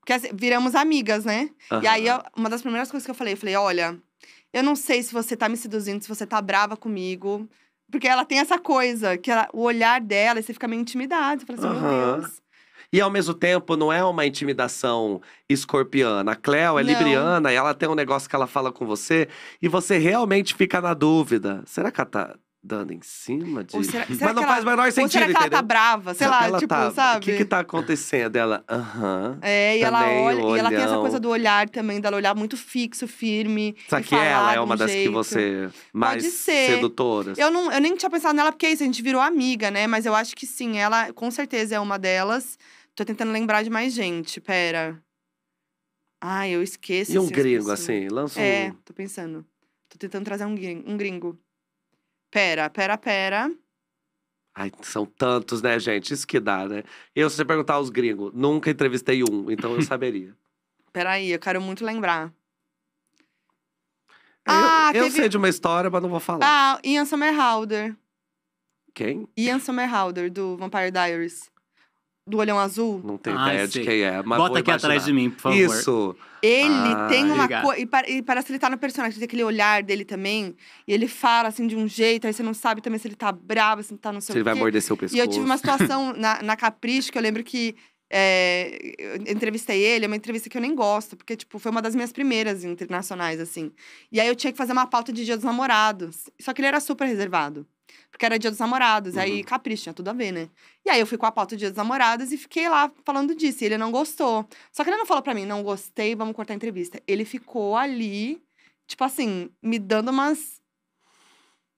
Porque assim, viramos amigas, né? Uhum. E aí, uma das primeiras coisas que eu falei, eu falei, olha, eu não sei se você tá me seduzindo, se você tá brava comigo. Porque ela tem essa coisa, que ela, o olhar dela, você fica meio intimidado. Você fala assim, uhum. meu Deus. E ao mesmo tempo, não é uma intimidação escorpiana. A Cleo é não. libriana e ela tem um negócio que ela fala com você e você realmente fica na dúvida. Será que ela tá dando em cima de. Será, [laughs] será mas não faz o menor sentido. Ou será que ela tá entendeu? tá brava? Sei será lá, tipo, tá, sabe? O que que tá acontecendo? Ela, aham. Uh -huh, é, e ela olha. E ela tem essa coisa do olhar também, dela olhar muito fixo, firme. Só que ela é uma das jeito. que você mais Pode ser. sedutora. Eu, não, eu nem tinha pensado nela, porque é isso, a gente virou amiga, né? Mas eu acho que sim, ela com certeza é uma delas. Tô tentando lembrar de mais gente, pera. Ah, eu esqueço. E um gringo, pessoas. assim, lança é, um. É, tô pensando. Tô tentando trazer um gringo. Um gringo. Pera, pera, pera. Ai, são tantos, né, gente? Isso que dá, né? Eu, se você perguntar aos gringos, nunca entrevistei um, então eu [laughs] saberia. Peraí, eu quero muito lembrar. Ah, eu, eu ah, sei de uma história, mas não vou falar. Ah, Ian Somerhalder. Quem? Ian Somerhalder, do Vampire Diaries do olhão azul? Não tenho ah, ideia sei. de quem é, mas Bota aqui atrás de mim, por favor. Isso. Ele ah, tem uma coisa. E, e parece que ele tá no personagem, tem aquele olhar dele também. E ele fala assim de um jeito, aí você não sabe também se ele tá bravo, se tá não tá no seu. Se ele vai morder seu pescoço. E eu tive uma situação [laughs] na, na Capricho que eu lembro que. É, eu entrevistei ele, é uma entrevista que eu nem gosto, porque, tipo, foi uma das minhas primeiras internacionais, assim. E aí eu tinha que fazer uma pauta de Dia dos Namorados. Só que ele era super reservado. Porque era dia dos namorados. Uhum. Aí, capricho, tinha tudo a ver, né? E aí eu fui com a pauta do dia dos namorados e fiquei lá falando disso. E ele não gostou. Só que ele não falou para mim, não gostei, vamos cortar a entrevista. Ele ficou ali, tipo assim, me dando umas.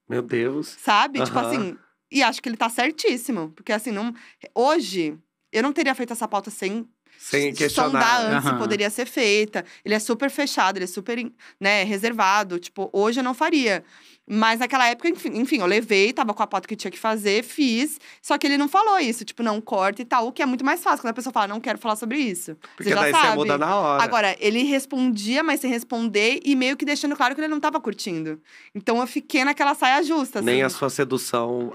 Meu Deus. Sabe? Uhum. Tipo assim. E acho que ele tá certíssimo. Porque assim, não... hoje, eu não teria feito essa pauta sem sem questionar. sondar né? antes uhum. se poderia ser feita. Ele é super fechado, ele é super né, reservado. Tipo, hoje eu não faria. Mas naquela época, enfim, enfim, eu levei, tava com a pauta que tinha que fazer, fiz. Só que ele não falou isso, tipo, não corta e tal, o que é muito mais fácil quando a pessoa fala, não quero falar sobre isso. Porque você daí sabe. você muda na hora. Agora, ele respondia, mas sem responder e meio que deixando claro que ele não tava curtindo. Então eu fiquei naquela saia justa. Assim. Nem a sua sedução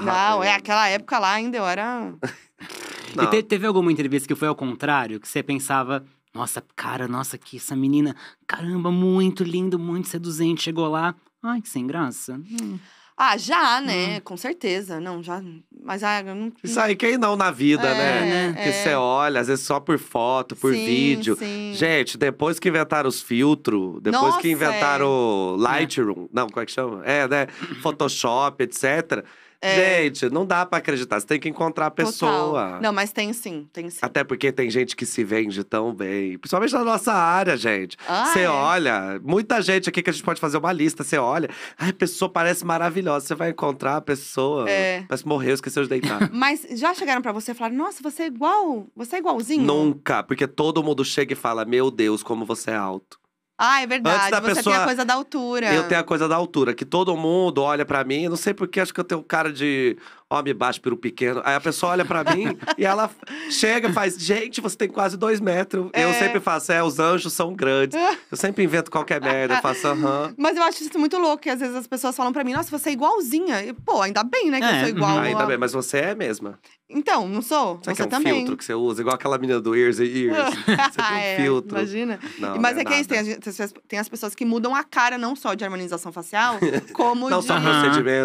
não, é... é aquela época lá ainda eu era. [laughs] e te, teve alguma entrevista que foi ao contrário, que você pensava, nossa, cara, nossa, que essa menina, caramba, muito lindo, muito seduzente, chegou lá, ai, que sem graça. Hum. Ah, já, né? Hum. Com certeza. Não, já, mas ah, não... Isso aí quem não na vida, é, né? É. Que você olha, às vezes só por foto, por sim, vídeo. Sim. Gente, depois que inventaram os filtros, depois Nossa, que é. inventaram é. Lightroom, não, como é que chama? É, né? Photoshop, etc. É. Gente, não dá para acreditar. Você tem que encontrar a pessoa. Total. Não, mas tem sim, tem sim. Até porque tem gente que se vende tão bem. Principalmente na nossa área, gente. Ah, você ah, é? olha, muita gente aqui que a gente pode fazer uma lista. Você olha, a pessoa parece maravilhosa. Você vai encontrar a pessoa. É. Parece morrer, esqueci pessoas deitar. [laughs] Mas já chegaram para você e falaram, nossa, você é igual, você é igualzinho? Nunca, porque todo mundo chega e fala, meu Deus, como você é alto. Ah, é verdade. Antes da você pessoa... tem a coisa da altura. Eu tenho a coisa da altura, que todo mundo olha para mim. Eu não sei porque, acho que eu tenho cara de ó, me baixa pelo pequeno. Aí a pessoa olha para mim [laughs] e ela chega e faz, gente, você tem quase dois metros. É. Eu sempre faço, é, os anjos são grandes. Eu sempre invento qualquer merda, eu faço aham. Uhum. Mas eu acho isso muito louco, que às vezes as pessoas falam para mim, nossa, você é igualzinha. E, Pô, ainda bem, né, que é. eu sou uhum. igual. Ah, ainda a... bem, mas você é mesma. Então, não sou. Será você que é um também. filtro que você usa? Igual aquela menina do Ears and Ears. [laughs] você tem um é, filtro. Imagina. Não, Mas é, é que é isso, tem, tem, as pessoas que mudam a cara não só de harmonização facial, [laughs] como não de, só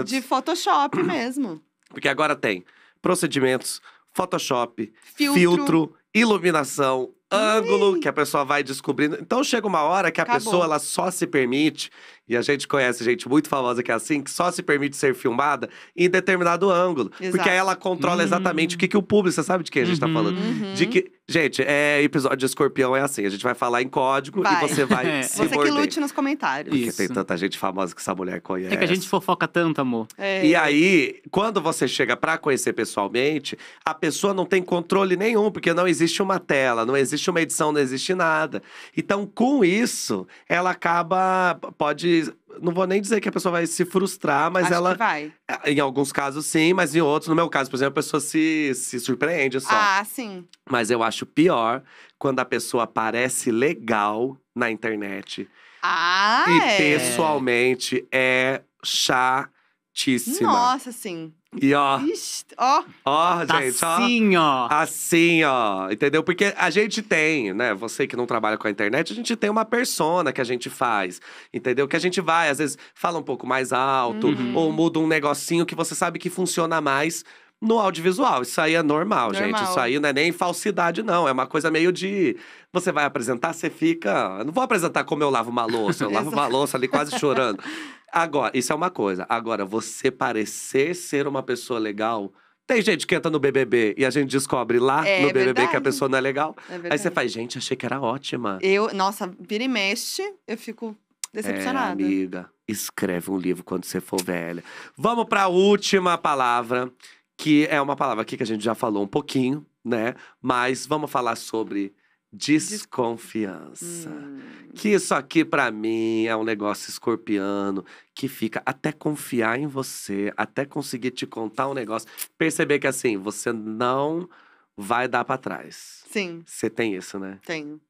de Photoshop mesmo. Porque agora tem procedimentos, Photoshop, filtro, filtro iluminação, ângulo que a pessoa vai descobrindo. Então chega uma hora que a Acabou. pessoa ela só se permite e a gente conhece gente muito famosa que é assim, que só se permite ser filmada em determinado ângulo. Exato. Porque aí ela controla exatamente o que, que o público. Você sabe de quem a gente está uhum. falando? De uhum. que. Gente, é, episódio de escorpião é assim. A gente vai falar em código vai. e você vai [laughs] é. se Você morder. que lute nos comentários. Porque Isso. tem tanta gente famosa que essa mulher conhece. É que a gente fofoca tanto, amor. É. E aí, quando você chega para conhecer pessoalmente, a pessoa não tem controle nenhum. Porque não existe uma tela, não existe uma edição, não existe nada. Então, com isso, ela acaba… Pode não vou nem dizer que a pessoa vai se frustrar, mas Acho ela. Que vai. É, em alguns casos, sim, mas em outros, no meu caso, por exemplo, a pessoa se, se surpreende só. Ah, sim. Mas eu acho pior quando a pessoa parece legal na internet. Ah, e é. pessoalmente é chatíssima. Nossa, sim. E ó. Ixi, ó. Ó, tá gente, tá assim, ó. ó. Assim, ó. Entendeu? Porque a gente tem, né? Você que não trabalha com a internet, a gente tem uma persona que a gente faz. Entendeu? Que a gente vai, às vezes, fala um pouco mais alto, uhum. ou muda um negocinho que você sabe que funciona mais no audiovisual. Isso aí é normal, normal, gente. Isso aí não é nem falsidade, não. É uma coisa meio de. Você vai apresentar, você fica. Eu ah, não vou apresentar como eu lavo uma louça. Eu lavo uma louça ali quase chorando. [laughs] Agora, isso é uma coisa. Agora, você parecer ser uma pessoa legal. Tem gente que entra no BBB e a gente descobre lá é, no BBB verdade. que a pessoa não é legal. É Aí você faz, gente, achei que era ótima. Eu, nossa, vira e mexe, eu fico decepcionada. É, amiga, escreve um livro quando você for velha. Vamos para a última palavra, que é uma palavra aqui que a gente já falou um pouquinho, né? Mas vamos falar sobre Desconfiança. Hum. Que isso aqui, para mim, é um negócio escorpiano que fica até confiar em você, até conseguir te contar um negócio. Perceber que, assim, você não vai dar para trás. Sim. Você tem isso, né? Tenho.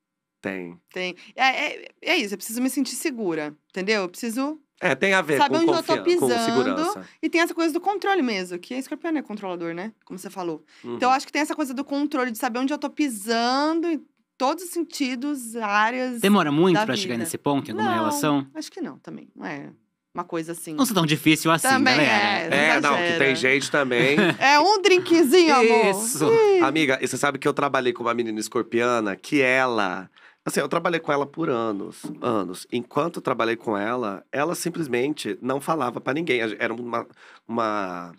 Tem. Tem. É, é, é, isso, eu preciso me sentir segura, entendeu? Eu preciso. É, tem a ver saber com onde eu tô pisando. E tem essa coisa do controle mesmo, que a é escorpião é controlador, né? Como você falou. Uhum. Então eu uhum. acho que tem essa coisa do controle, de saber onde eu tô pisando e todos os sentidos, áreas. Demora muito para chegar nesse ponto em alguma não, relação? Acho que não, também. Não é uma coisa assim. Não sou tão difícil assim, né, também galera. É, é não, que tem gente também. [laughs] é um drinkzinho, amor. Isso. Sim. Amiga, e você sabe que eu trabalhei com uma menina escorpiana que ela. Assim, eu trabalhei com ela por anos, anos. Enquanto eu trabalhei com ela, ela simplesmente não falava para ninguém. Era uma, uma,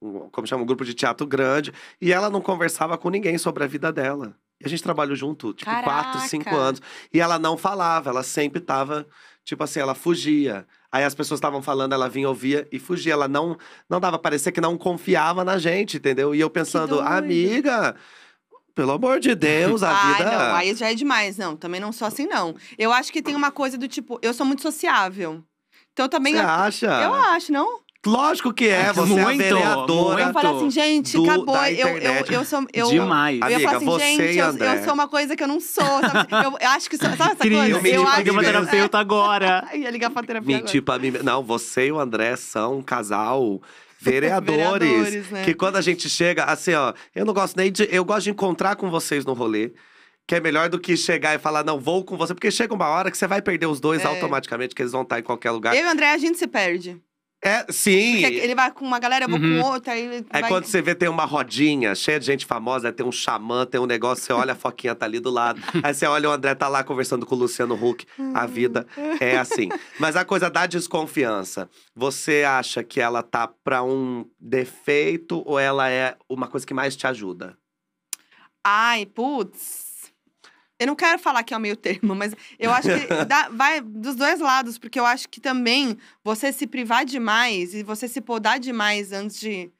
um, como chama, um grupo de teatro grande. E ela não conversava com ninguém sobre a vida dela. E a gente trabalhou junto, tipo, Caraca. quatro, cinco anos. E ela não falava, ela sempre tava, tipo assim, ela fugia. Aí as pessoas estavam falando, ela vinha, ouvia e fugia. Ela não, não dava, parecia que não confiava na gente, entendeu? E eu pensando, amiga, pelo amor de Deus, a ah, vida. Não, aí já é demais, não. Também não sou assim, não. Eu acho que tem uma coisa do tipo, eu sou muito sociável. Então também. Você acha? Eu acho, não? Lógico que é, é você é muito, é a vereadora. Eu falar assim, gente, do, acabou. Eu, eu, eu sou. Eu, Demais. Eu, ia falar assim, você gente, eu, eu, sou uma coisa que eu não sou. Sabe? eu, eu acho que Sabe essa Cris, coisa? Eu, me eu acho que. terapeuta [laughs] agora. ia ligar pra terapeuta. mim. Tipo, não, você e o André são um casal vereadores. vereadores né? Que quando a gente chega, assim, ó, eu não gosto nem de. Eu gosto de encontrar com vocês no rolê. Que é melhor do que chegar e falar, não, vou com você. Porque chega uma hora que você vai perder os dois é. automaticamente, que eles vão estar em qualquer lugar. Eu e o André, a gente se perde. É, sim. Porque ele vai com uma galera, eu vou uhum. com outra. Aí, aí vai... quando você vê, tem uma rodinha cheia de gente famosa, tem um xamã, tem um negócio, você olha, a Foquinha tá ali do lado. [laughs] aí você olha, o André tá lá conversando com o Luciano Huck. a vida é assim. Mas a coisa da desconfiança, você acha que ela tá pra um defeito ou ela é uma coisa que mais te ajuda? Ai, putz. Eu não quero falar que é o meio termo, mas eu acho que [laughs] dá, vai dos dois lados, porque eu acho que também você se privar demais e você se podar demais antes de.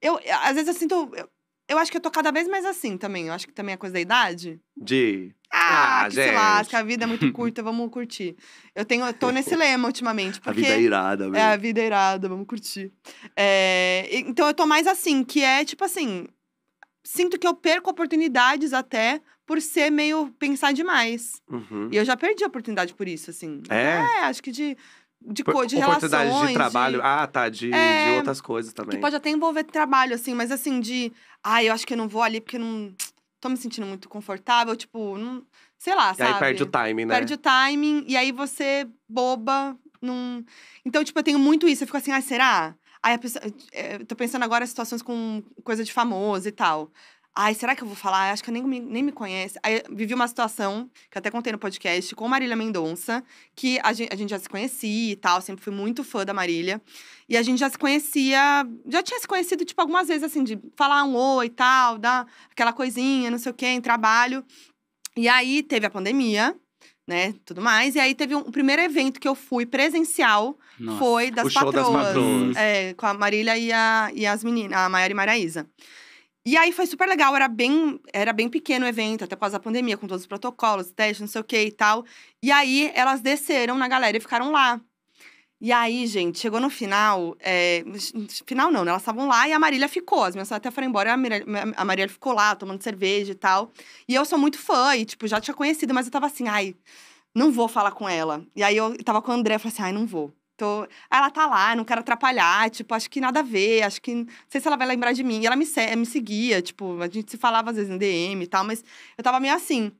Eu, às vezes, eu sinto. Eu, eu acho que eu tô cada vez mais assim também. Eu acho que também é coisa da idade. De. Ah, ah que gente. se lasca, a vida é muito [laughs] curta, vamos curtir. Eu tenho, eu tô nesse [laughs] lema ultimamente. Porque a vida é irada, mesmo. É, a vida é irada, vamos curtir. É, então eu tô mais assim, que é tipo assim. Sinto que eu perco oportunidades até por ser meio pensar demais. Uhum. E eu já perdi a oportunidade por isso, assim. É, é acho que de de, Por, de oportunidades relações, de trabalho de... ah tá de, é, de outras coisas também que pode até envolver trabalho assim mas assim de ah eu acho que eu não vou ali porque não tô me sentindo muito confortável tipo não sei lá e aí perde o timing né perde o timing e aí você boba então tipo eu tenho muito isso eu fico assim ah será aí a pessoa eh, eu tô pensando agora em situações com coisa de famoso e tal Ai, será que eu vou falar? Acho que eu nem, nem me conhece. Aí vivi uma situação que até contei no podcast com Marília Mendonça, que a gente, a gente já se conhecia e tal, sempre fui muito fã da Marília. E a gente já se conhecia, já tinha se conhecido, tipo, algumas vezes, assim, de falar um oi e tal, dar aquela coisinha, não sei o quê, em trabalho. E aí teve a pandemia, né, tudo mais. E aí teve um, o primeiro evento que eu fui presencial Nossa, foi das o patroas, show das É, com a Marília e, a, e as meninas, a Maiara e Maraísa. E aí foi super legal, era bem, era bem pequeno o evento, até por causa pandemia, com todos os protocolos, testes, não sei o que e tal. E aí elas desceram na galera e ficaram lá. E aí, gente, chegou no final. É... Final não, né? Elas estavam lá e a Marília ficou. As minhas até foram embora e a Marília, a Marília ficou lá, tomando cerveja e tal. E eu sou muito fã, e, tipo, já tinha conhecido, mas eu tava assim, ai, não vou falar com ela. E aí eu tava com o André, eu falei assim, ai, não vou. Tô... ela tá lá, não quero atrapalhar, tipo, acho que nada a ver, acho que. Não sei se ela vai lembrar de mim. E ela me, se... me seguia, tipo, a gente se falava às vezes no DM e tal, mas eu tava meio assim.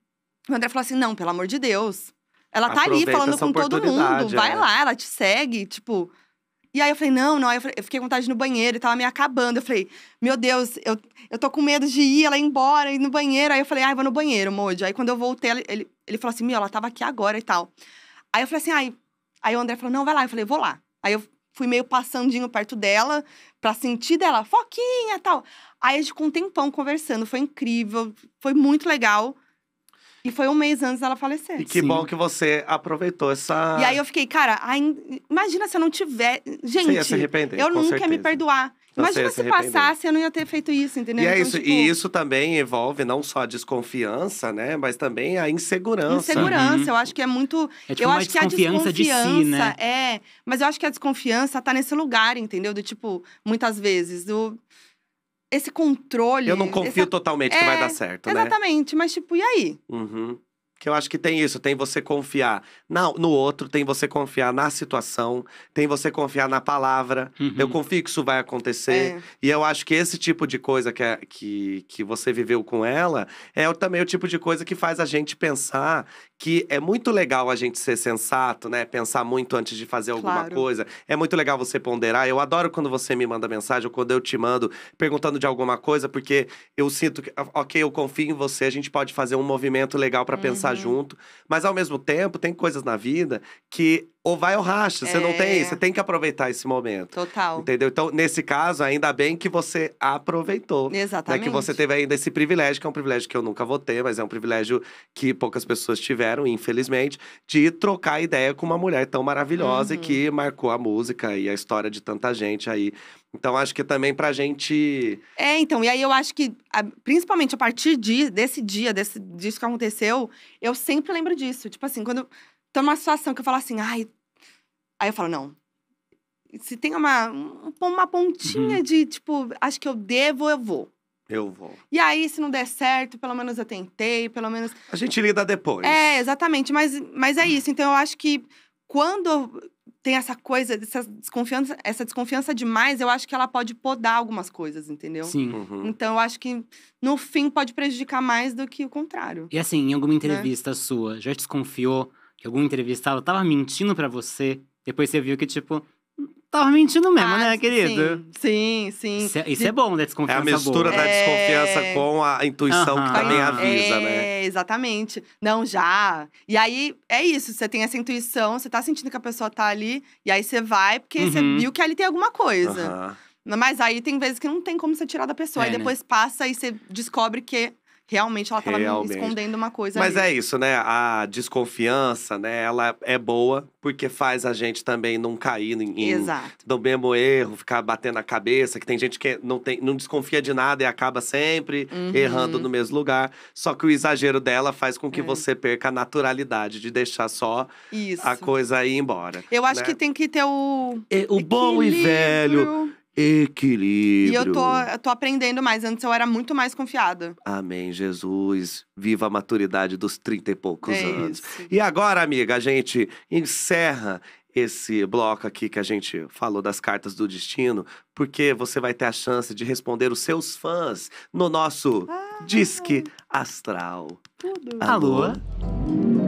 O André falou assim: não, pelo amor de Deus. Ela tá Aproveita ali falando com todo mundo, vai é. lá, ela te segue, tipo. E aí eu falei, não, não. eu, fiquei com vontade no banheiro e tava me acabando. Eu falei, meu Deus, eu, eu tô com medo de ir, ela ir embora, ir no banheiro. Aí eu falei, ai, ah, vou no banheiro, Moody. Aí quando eu voltei, ele, ele falou assim, meu, ela tava aqui agora e tal. Aí eu falei assim, ai, Aí o André falou: não, vai lá. Eu falei: vou lá. Aí eu fui meio passandinho perto dela pra sentir dela, foquinha tal. Aí a gente ficou um tempão conversando, foi incrível, foi muito legal. E foi um mês antes dela falecer. E que Sim. bom que você aproveitou essa. E aí eu fiquei, cara, imagina se eu não tiver. Gente, Você ia se arrepender, eu com nunca ia me perdoar. Mas se, você passasse, eu não ia ter feito isso, entendeu? E, é então, isso, tipo... e isso também envolve não só a desconfiança, né? Mas também a insegurança. Insegurança, uhum. eu acho que é muito. É tipo eu acho que a desconfiança de si, né? É, mas eu acho que a desconfiança tá nesse lugar, entendeu? Do tipo, muitas vezes, do esse controle. Eu não confio essa... totalmente é, que vai dar certo, exatamente, né? Exatamente, mas tipo, e aí? Uhum. Que eu acho que tem isso, tem você confiar na, no outro, tem você confiar na situação, tem você confiar na palavra. Uhum. Eu confio que isso vai acontecer. É. E eu acho que esse tipo de coisa que, é, que, que você viveu com ela é também o tipo de coisa que faz a gente pensar que é muito legal a gente ser sensato, né? Pensar muito antes de fazer alguma claro. coisa. É muito legal você ponderar. Eu adoro quando você me manda mensagem ou quando eu te mando perguntando de alguma coisa, porque eu sinto que, ok, eu confio em você, a gente pode fazer um movimento legal para uhum. pensar junto. Mas ao mesmo tempo, tem coisas na vida que ou vai ao racha. Você é... não tem, é. você tem que aproveitar esse momento. Total. Entendeu? Então, nesse caso, ainda bem que você aproveitou. Exatamente. Né? Que você teve ainda esse privilégio, que é um privilégio que eu nunca vou ter, mas é um privilégio que poucas pessoas tiveram, infelizmente, de trocar ideia com uma mulher tão maravilhosa uhum. e que marcou a música e a história de tanta gente aí então, acho que também pra gente. É, então, e aí eu acho que, principalmente a partir de, desse dia, desse, disso que aconteceu, eu sempre lembro disso. Tipo assim, quando tô numa situação que eu falo assim, ai, Aí eu falo, não. Se tem uma, uma pontinha uhum. de, tipo, acho que eu devo, eu vou. Eu vou. E aí, se não der certo, pelo menos eu tentei, pelo menos. A gente lida depois. É, exatamente. Mas, mas é isso. Então, eu acho que quando tem essa coisa, essa desconfiança, essa desconfiança demais, eu acho que ela pode podar algumas coisas, entendeu? Sim. Uhum. Então, eu acho que no fim pode prejudicar mais do que o contrário. E assim, em alguma né? entrevista né? sua, já desconfiou que algum entrevistado estava mentindo para você depois você viu que, tipo, tava mentindo mesmo, ah, né, querido? Sim, sim. sim. Isso, é, isso é bom, da né, desconfiança. É a mistura boa. da é... desconfiança com a intuição que também ah, avisa, é, né? É, exatamente. Não, já. E aí é isso, você tem essa intuição, você tá sentindo que a pessoa tá ali, e aí você vai, porque você uhum. viu que ali tem alguma coisa. Mas aí tem vezes que não tem como você tirar da pessoa. É, aí né? depois né? passa e você descobre que Realmente ela estava me escondendo uma coisa. Mas ali. é isso, né? A desconfiança, né? Ela é boa porque faz a gente também não cair em, Exato. do mesmo erro, ficar batendo a cabeça, que tem gente que não, tem, não desconfia de nada e acaba sempre uhum. errando no mesmo lugar. Só que o exagero dela faz com que é. você perca a naturalidade de deixar só isso. a coisa ir embora. Eu acho né? que tem que ter o. É, o bom e velho Equilíbrio. E eu tô, eu tô aprendendo mais. Antes eu era muito mais confiada. Amém, Jesus. Viva a maturidade dos trinta e poucos é anos. Isso. E agora, amiga, a gente encerra esse bloco aqui que a gente falou das cartas do destino, porque você vai ter a chance de responder os seus fãs no nosso ah, Disque Astral. Tudo. Alô? Alô?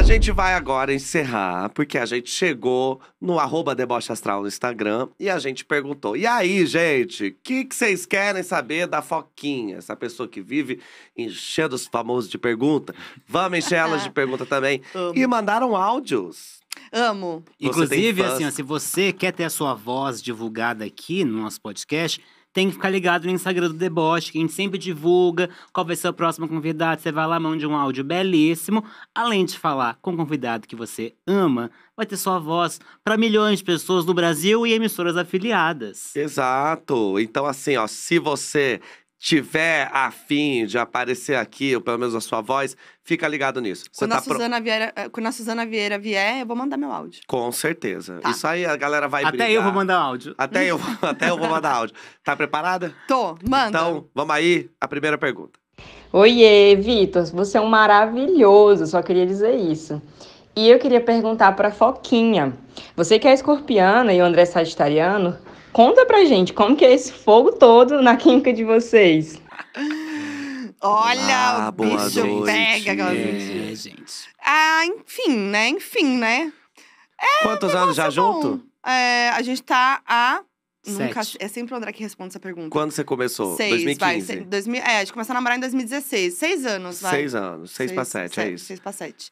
A gente vai agora encerrar, porque a gente chegou no arroba deboche astral no Instagram e a gente perguntou: e aí, gente, o que, que vocês querem saber da Foquinha? Essa pessoa que vive enchendo os famosos de pergunta. Vamos encher elas de [laughs] pergunta também. Amo. E mandaram áudios. Amo. Inclusive, assim, ó, se você quer ter a sua voz divulgada aqui no nosso podcast tem que ficar ligado no Instagram do Deboche, que a gente sempre divulga qual vai ser o próximo convidado. Você vai lá, manda um áudio belíssimo. Além de falar com o convidado que você ama, vai ter sua voz para milhões de pessoas no Brasil e emissoras afiliadas. Exato. Então, assim, ó, se você tiver afim de aparecer aqui, ou pelo menos a sua voz, fica ligado nisso. Você quando, tá a Suzana pro... Vieira, eh, quando a Suzana Vieira vier, eu vou mandar meu áudio. Com certeza. Tá. Isso aí a galera vai até brigar. Eu até eu vou mandar áudio. Até eu, até eu vou mandar áudio. Tá preparada? Tô, manda. Então, vamos aí, a primeira pergunta. Oiê, Vitor, você é um maravilhoso, só queria dizer isso. E eu queria perguntar para Foquinha. Você que é escorpiana e o André é sagitariano, Conta pra gente como que é esse fogo todo na química de vocês. Olha, Olá, ah, o bicho noite. pega aquelas é, gente. Ah, enfim, né? Enfim, né? É, Quantos anos já bom. junto? É, a gente tá há Sete. Nunca, é sempre o André que responde essa pergunta. Quando você começou? Seis, 2015? Vai, se, dois, é, a gente começou a namorar em 2016. Seis anos, vai. Seis anos. Seis, seis pra sete, sete, é isso. Seis pra sete.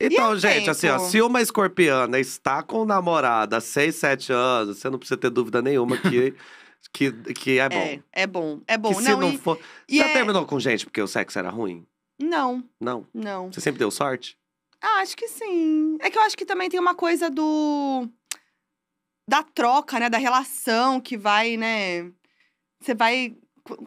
Então, gente, tempo? assim, ó, se uma escorpiana está com namorada há 6, 7 anos, você não precisa ter dúvida nenhuma que. [laughs] que, que é bom. É, é bom. É bom. Que se não, não e, for. E Já é terminou com gente porque o sexo era ruim? Não. Não? Não. Você sempre deu sorte? Ah, acho que sim. É que eu acho que também tem uma coisa do. da troca, né? Da relação que vai, né? Você vai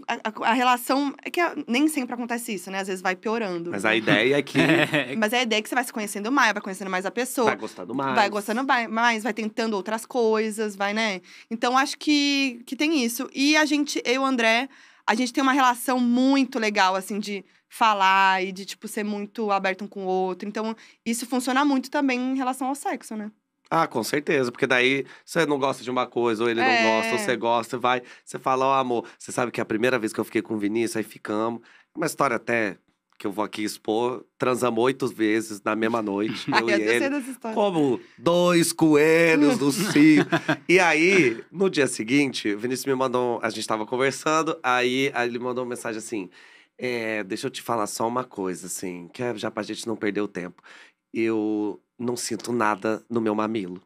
a, a relação. É que nem sempre acontece isso, né? Às vezes vai piorando. Mas a ideia é que. [laughs] Mas a ideia é que você vai se conhecendo mais, vai conhecendo mais a pessoa. Vai gostando mais. Vai gostando mais, vai tentando outras coisas, vai, né? Então acho que, que tem isso. E a gente, eu e o André, a gente tem uma relação muito legal, assim, de falar e de, tipo, ser muito aberto um com o outro. Então, isso funciona muito também em relação ao sexo, né? Ah, com certeza, porque daí você não gosta de uma coisa, ou ele é. não gosta, ou você é. gosta, vai, você fala, ó, oh, amor, você sabe que é a primeira vez que eu fiquei com o Vinícius, aí ficamos. uma história até que eu vou aqui expor, transamos oito vezes na mesma noite, eu, [laughs] eu e ele. Como dois coelhos do cio. e aí, no dia seguinte, o Vinícius me mandou, a gente estava conversando, aí, aí ele mandou uma mensagem assim, é, deixa eu te falar só uma coisa, assim, que é já pra gente não perder o tempo. Eu não sinto nada no meu mamilo.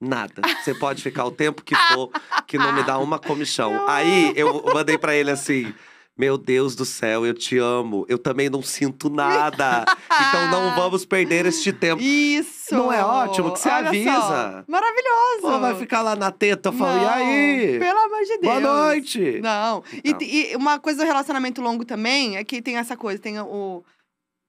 Nada. [laughs] Você pode ficar o tempo que for, que não me dá uma comichão. Aí eu mandei para ele assim: Meu Deus do céu, eu te amo. Eu também não sinto nada. Então não [laughs] vamos perder este tempo. Isso! Não é ótimo que você Olha avisa. Só. Maravilhoso! Pô, vai ficar lá na teta, eu não, e aí? Pelo amor de Deus. Boa noite! Não. Então. E, e uma coisa do relacionamento longo também é que tem essa coisa, tem o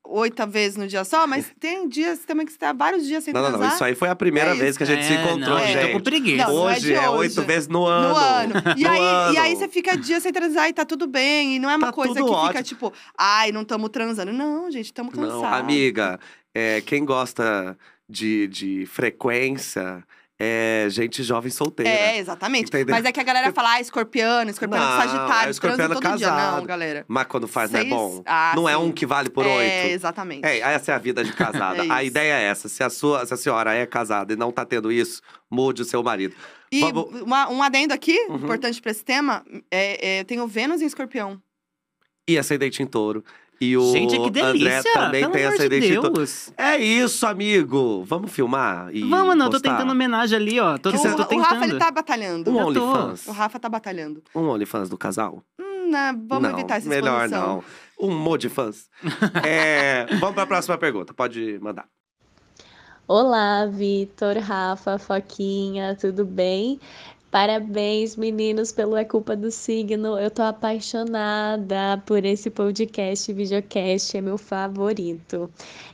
oito vezes no dia só, mas tem dias também que você tá vários dias sem não, transar. Não, não, isso aí foi a primeira é vez que a gente é, se encontrou, não, gente. tô com preguiça. Não, é hoje é oito vezes no ano. No ano. E, no aí, ano. e aí você fica dias sem transar e tá tudo bem. E não é uma tá coisa que ótimo. fica tipo, ai, não estamos transando. Não, gente, estamos cansados. amiga, é, quem gosta de, de frequência é, gente jovem solteira. É, exatamente. Entendeu? Mas é que a galera fala, ah, escorpiano, escorpiano é não, sagitário, é escorpiano todo casado. dia. Não, galera. Mas quando faz Seis... não é bom. Ah, não é sim. é um que vale por é, oito. É, exatamente. É, essa é a vida de casada. [laughs] é a ideia é essa. Se a, sua, se a senhora é casada e não tá tendo isso, mude o seu marido. E Vamos... uma, um adendo aqui, uhum. importante para esse tema, é, eu tenho Vênus em escorpião. E ascendente em touro. E o Gente, que delícia! André também Pelo tem essa identidade. É isso, amigo! Vamos filmar? E Vamos, não, eu tô tentando homenagem ali, ó. Tô, o, tô tentando. o Rafa, ele tá batalhando. Um OnlyFans. O Rafa tá batalhando. Um OnlyFans do casal? Hum, né, vamos não, evitar essa melhor não. Um monte de fãs. [laughs] É, vamos pra próxima pergunta, pode mandar. Olá, Vitor, Rafa, Foquinha, tudo bem? Parabéns, meninos, pelo É Culpa do Signo. Eu tô apaixonada por esse podcast, videocast, é meu favorito.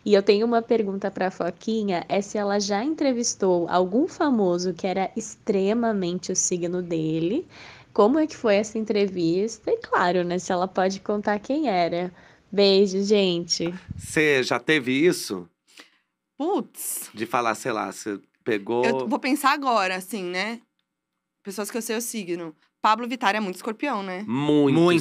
E eu tenho uma pergunta para Foquinha, é se ela já entrevistou algum famoso que era extremamente o signo dele. Como é que foi essa entrevista? E claro, né, se ela pode contar quem era. Beijo, gente. Você já teve isso? Putz. De falar, sei lá, você pegou. Eu vou pensar agora, assim, né? pessoas que eu sei o signo. Pablo Vittar é muito escorpião, né? Muito, muito. Muito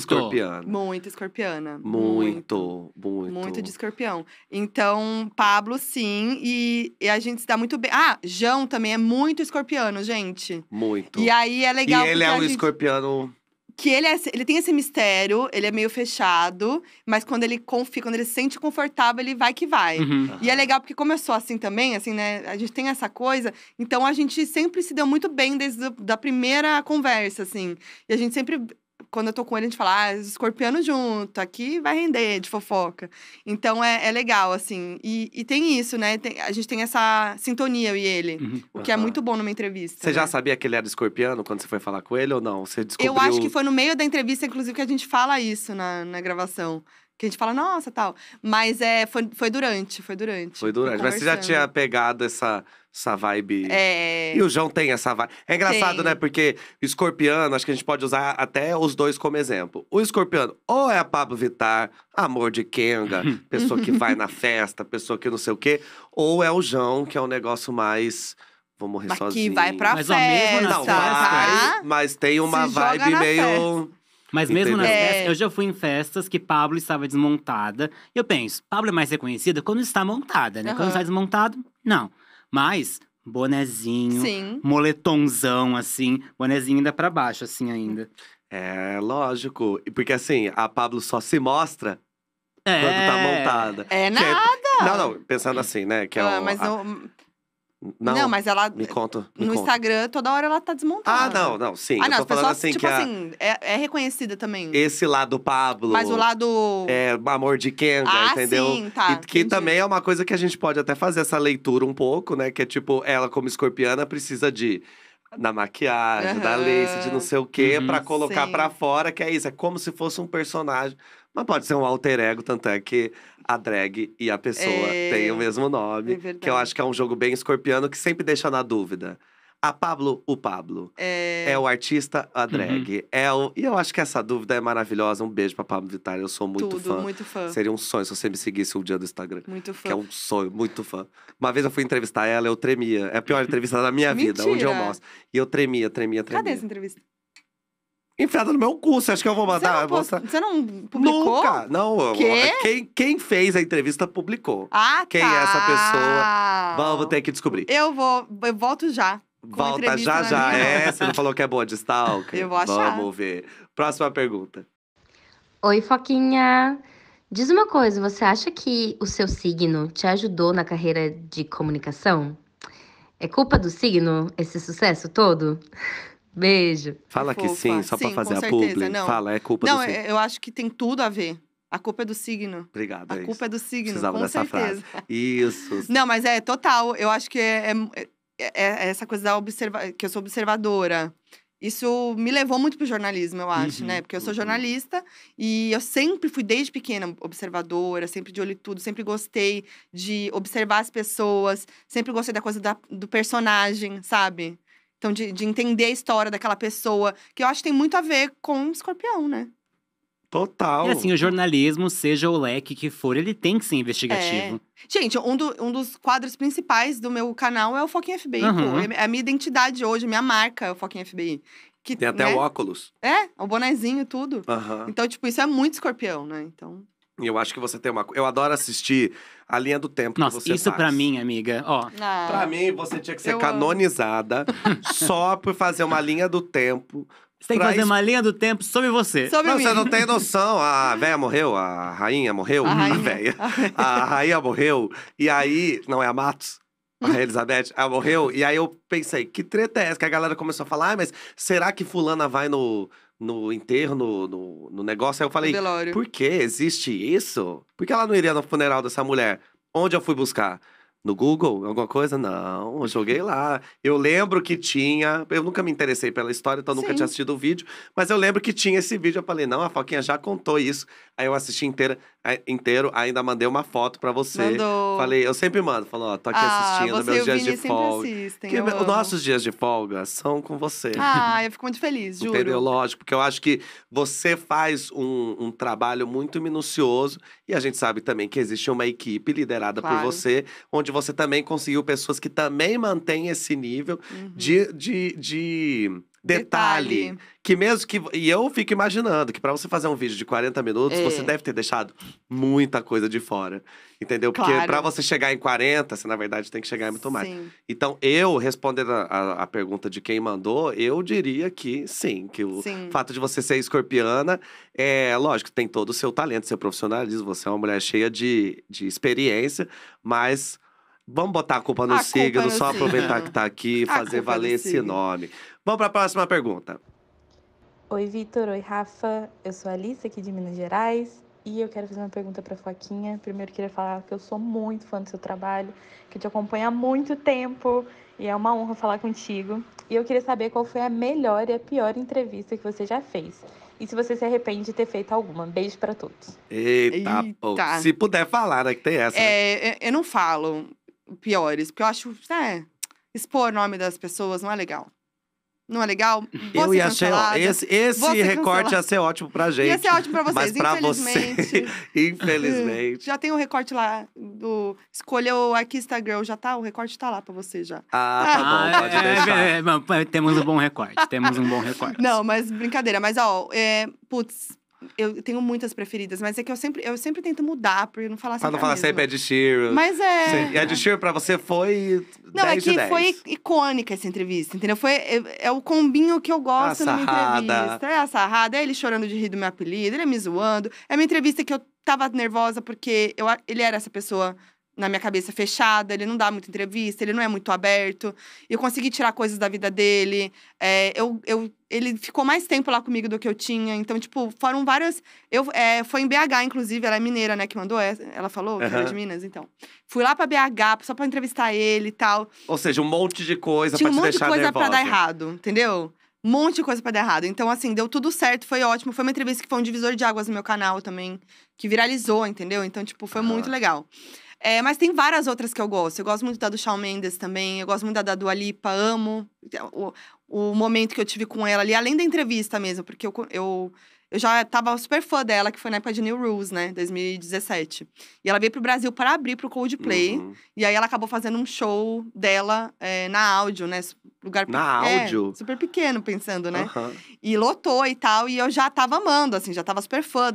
escorpiana. Muito, muito. Muito de escorpião. Então, Pablo, sim. E, e a gente se dá muito bem. Ah, João também é muito escorpiano, gente. Muito. E aí é legal. E ele é um gente... escorpiano que ele, é, ele tem esse mistério, ele é meio fechado, mas quando ele confia, quando ele se sente confortável, ele vai que vai. Uhum. E é legal porque começou assim também, assim, né? A gente tem essa coisa, então a gente sempre se deu muito bem desde a primeira conversa, assim. E a gente sempre quando eu tô com ele, a gente fala, ah, escorpiano junto, aqui vai render de fofoca. Então é, é legal, assim. E, e tem isso, né? Tem, a gente tem essa sintonia, eu e ele, uhum. o que uhum. é muito bom numa entrevista. Você né? já sabia que ele era escorpiano quando você foi falar com ele ou não? Você descobriu. Eu acho que foi no meio da entrevista, inclusive, que a gente fala isso na, na gravação. Que a gente fala, nossa, tal. Mas é, foi, foi durante, foi durante. Foi durante. Mas você já tinha pegado essa, essa vibe. É... E o João tem essa vibe. É engraçado, tem. né? Porque Escorpião escorpiano, acho que a gente pode usar até os dois como exemplo. O escorpiano, ou é a Pablo Vittar, amor de Kenga, [laughs] pessoa que vai na festa, pessoa que não sei o quê, ou é o João, que é um negócio mais vou morrer mas sozinho. Que vai pra mas festa. Mesmo não, festa. Mas, mas tem uma Se vibe meio. Festa. Mas mesmo Entendeu? nas é. festas, eu já fui em festas que Pablo estava desmontada. E eu penso, Pablo é mais reconhecida quando está montada, né? Uhum. Quando está desmontado, não. Mas bonezinho, Sim. moletomzão, assim, bonezinho ainda para baixo, assim, ainda. É, lógico. Porque assim, a Pablo só se mostra é... quando tá é. montada. É, é nada! É... Não, não, pensando assim, né? Que é ah, o, mas a... Não, não, mas ela. Me conta. Me no conta. Instagram, toda hora ela tá desmontada. Ah, não, não, sim. Ah, não, eu tô falando pessoas, assim tipo que. A... Assim, é, é, reconhecida também. Esse lado Pablo. Mas o lado. É, amor de Kenga, ah, entendeu? Sim, tá. E, que também é uma coisa que a gente pode até fazer essa leitura um pouco, né? Que é tipo, ela, como escorpiana, precisa de. Na maquiagem, uhum. da lace, de não sei o quê, uhum, pra colocar sim. pra fora, que é isso. É como se fosse um personagem. Mas pode ser um alter ego, tanto é que a drag e a pessoa é... têm o mesmo nome. É que eu acho que é um jogo bem escorpiano que sempre deixa na dúvida. A Pablo, o Pablo. É, é o artista, a uhum. drag. Uhum. É o... E eu acho que essa dúvida é maravilhosa. Um beijo pra Pablo Vittar, eu sou muito Tudo, fã. muito fã. Seria um sonho se você me seguisse um dia do Instagram. Muito fã. Que é um sonho, muito fã. Uma vez eu fui entrevistar ela, eu tremia. É a pior [laughs] entrevista da minha vida, onde eu mostro. E eu tremia, tremia, tremia. Cadê essa entrevista? enfiada no meu cu. Você acha que eu vou mandar? Você não, você não publicou? Nunca. Não, Quê? É, quem, quem fez a entrevista publicou. Ah, Quem é tá. é essa pessoa? Vamos ter que descobrir. Eu vou, eu volto já. Volta já, já. É, você não falou que é boa de stalker? Eu vou achar. Vamos ver. Próxima pergunta. Oi, Foquinha. Diz uma coisa, você acha que o seu signo te ajudou na carreira de comunicação? É culpa do signo esse sucesso todo? Beijo. Fala que, sim, só sim, pra fazer a publi. Não. Fala, é culpa não, do signo. Não, eu acho que tem tudo a ver. A culpa é do signo. Obrigado. A é culpa isso. é do signo. Precisava com certeza. Frase. Isso. [laughs] Não, mas é total. Eu acho que é, é, é, é essa coisa da observa que eu sou observadora. Isso me levou muito pro jornalismo, eu acho, uhum, né? Porque eu sou uhum. jornalista uhum. e eu sempre fui, desde pequena, observadora, sempre de olho em tudo, sempre gostei de observar as pessoas, sempre gostei da coisa da, do personagem, sabe? Então, de, de entender a história daquela pessoa, que eu acho que tem muito a ver com o escorpião, né? Total. E assim, o jornalismo, seja o leque que for, ele tem que ser investigativo. É. Gente, um, do, um, dos quadros principais do meu canal é o Foquinha FBI. Uhum. É, é a minha identidade hoje, minha marca é o Foquinha FBI. Que, tem até né? o óculos. É, o bonezinho, tudo. Uhum. Então, tipo, isso é muito escorpião, né? Então e Eu acho que você tem uma. Eu adoro assistir a linha do tempo. Nossa, que você isso faz. pra mim, amiga. Ó. Não. Pra mim, você tinha que ser eu canonizada [laughs] só por fazer uma linha do tempo. Você tem que fazer es... uma linha do tempo sobre você. Sobre não, mim. você não tem noção. A véia morreu, a rainha morreu, a, rainha. a véia. A rainha morreu. E aí. Não é a Matos? a Elizabeth, ela morreu. E aí eu pensei, que treta é essa? Que a galera começou a falar, ah, mas será que fulana vai no no enterro, no, no, no negócio. Aí eu falei, por que existe isso? Por que ela não iria no funeral dessa mulher? Onde eu fui buscar? No Google? Alguma coisa? Não, eu joguei lá. Eu lembro que tinha. Eu nunca me interessei pela história, então eu nunca tinha assistido o vídeo. Mas eu lembro que tinha esse vídeo. Eu falei, não, a Foquinha já contou isso. Aí eu assisti inteira inteiro, ainda mandei uma foto para você. Mandou. Falei, eu sempre mando, falou ó, tô aqui ah, assistindo meus dias de folga. Assistem, que os nossos dias de folga são com você. Ah, eu fico muito feliz, juro. Entendeu? Lógico, porque eu acho que você faz um, um trabalho muito minucioso e a gente sabe também que existe uma equipe liderada claro. por você, onde você também conseguiu pessoas que também mantêm esse nível uhum. de, de, de detalhe, detalhe. Que mesmo que. E eu fico imaginando que para você fazer um vídeo de 40 minutos, é. você deve ter deixado muita coisa de fora. Entendeu? Porque para você chegar em 40, você na verdade tem que chegar em muito sim. mais. Então, eu, respondendo a, a, a, pergunta de quem mandou, eu diria que sim. Que o sim. fato de você ser escorpiana, é lógico, tem todo o seu talento, seu profissionalismo. Você é uma mulher cheia de, de experiência, mas Vamos botar a culpa no a signo, culpa só aproveitar que tá aqui e fazer valer esse signo. nome. Vamos para a próxima pergunta. Oi, Vitor. Oi, Rafa. Eu sou a Alice aqui de Minas Gerais e eu quero fazer uma pergunta para Foquinha. Primeiro, queria falar que eu sou muito fã do seu trabalho, que te acompanho há muito tempo e é uma honra falar contigo. E eu queria saber qual foi a melhor e a pior entrevista que você já fez. E se você se arrepende de ter feito alguma. Beijo para todos. Eita, Eita. Pô, se puder falar, né? Que tem essa. Né? É, né? eu não falo piores. Porque eu acho, é, expor o nome das pessoas não é legal. Não é legal? Vou eu ia achar, esse, esse recorte ia ser ótimo pra gente. Ia ser ótimo pra vocês, mas pra infelizmente. Você, [laughs] infelizmente. Já tem o um recorte lá do. Escolheu o Arquista Girl, já tá? O recorte tá lá pra você já. Ah, tá bom, ah, pode é, deixar. É, é, é, temos um bom recorte, temos um bom recorte. Não, mas brincadeira. Mas, ó, é, putz, eu tenho muitas preferidas, mas é que eu sempre, eu sempre tento mudar, por não falar sempre. Pra não falar sempre Ed Sheeran. Mas é. Ed Sheeran pra você foi. Não, é que foi icônica essa entrevista, entendeu? Foi, é, é o combinho que eu gosto na entrevista. É a sarrada, é ele chorando de rir do meu apelido, ele é me zoando. É uma entrevista que eu tava nervosa porque eu, ele era essa pessoa na minha cabeça fechada, ele não dá muita entrevista, ele não é muito aberto. Eu consegui tirar coisas da vida dele. É, eu, eu, ele ficou mais tempo lá comigo do que eu tinha. Então, tipo, foram várias. Eu, é, foi em BH, inclusive, ela é mineira, né, que mandou. Ela falou que uhum. era de Minas, então. Fui lá pra BH só pra entrevistar ele e tal. Ou seja, um monte de coisa Tinha pra um monte de coisa nervosa. pra dar errado, entendeu? Um monte de coisa pra dar errado. Então, assim, deu tudo certo, foi ótimo. Foi uma entrevista que foi um divisor de águas no meu canal também, que viralizou, entendeu? Então, tipo, foi uhum. muito legal. É, mas tem várias outras que eu gosto. Eu gosto muito da do Shawn Mendes também. Eu gosto muito da, da Dua Lipa, amo. Então, o, o momento que eu tive com ela ali, além da entrevista mesmo, porque eu, eu, eu já tava super fã dela, que foi na época de New Rules, né? 2017. E ela veio pro Brasil para abrir pro Coldplay. Uhum. E aí ela acabou fazendo um show dela é, na áudio, né? lugar Na pe... É, áudio. É, super pequeno, pensando, né? Uhum. E lotou e tal. E eu já tava amando, assim, já tava super fã,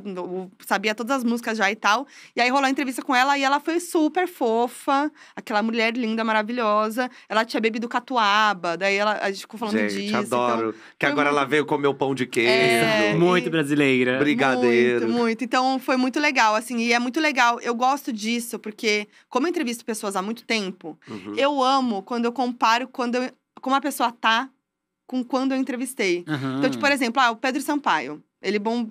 sabia todas as músicas já e tal. E aí rolou a entrevista com ela e ela foi super fofa, aquela mulher linda, maravilhosa. Ela tinha bebido catuaba, daí ela, a gente ficou falando gente, disso. Então adoro. Então, que agora muito... ela veio comer o pão de queijo. É, muito e... brasileira. Brigadeiro. Muito, muito. Então foi muito legal, assim, e é muito legal. Eu gosto disso, porque como eu entrevisto pessoas há muito tempo, uhum. eu amo quando eu comparo quando eu como a pessoa tá com quando eu entrevistei. Uhum. Então, tipo, por exemplo, ah, o Pedro Sampaio. Ele bom.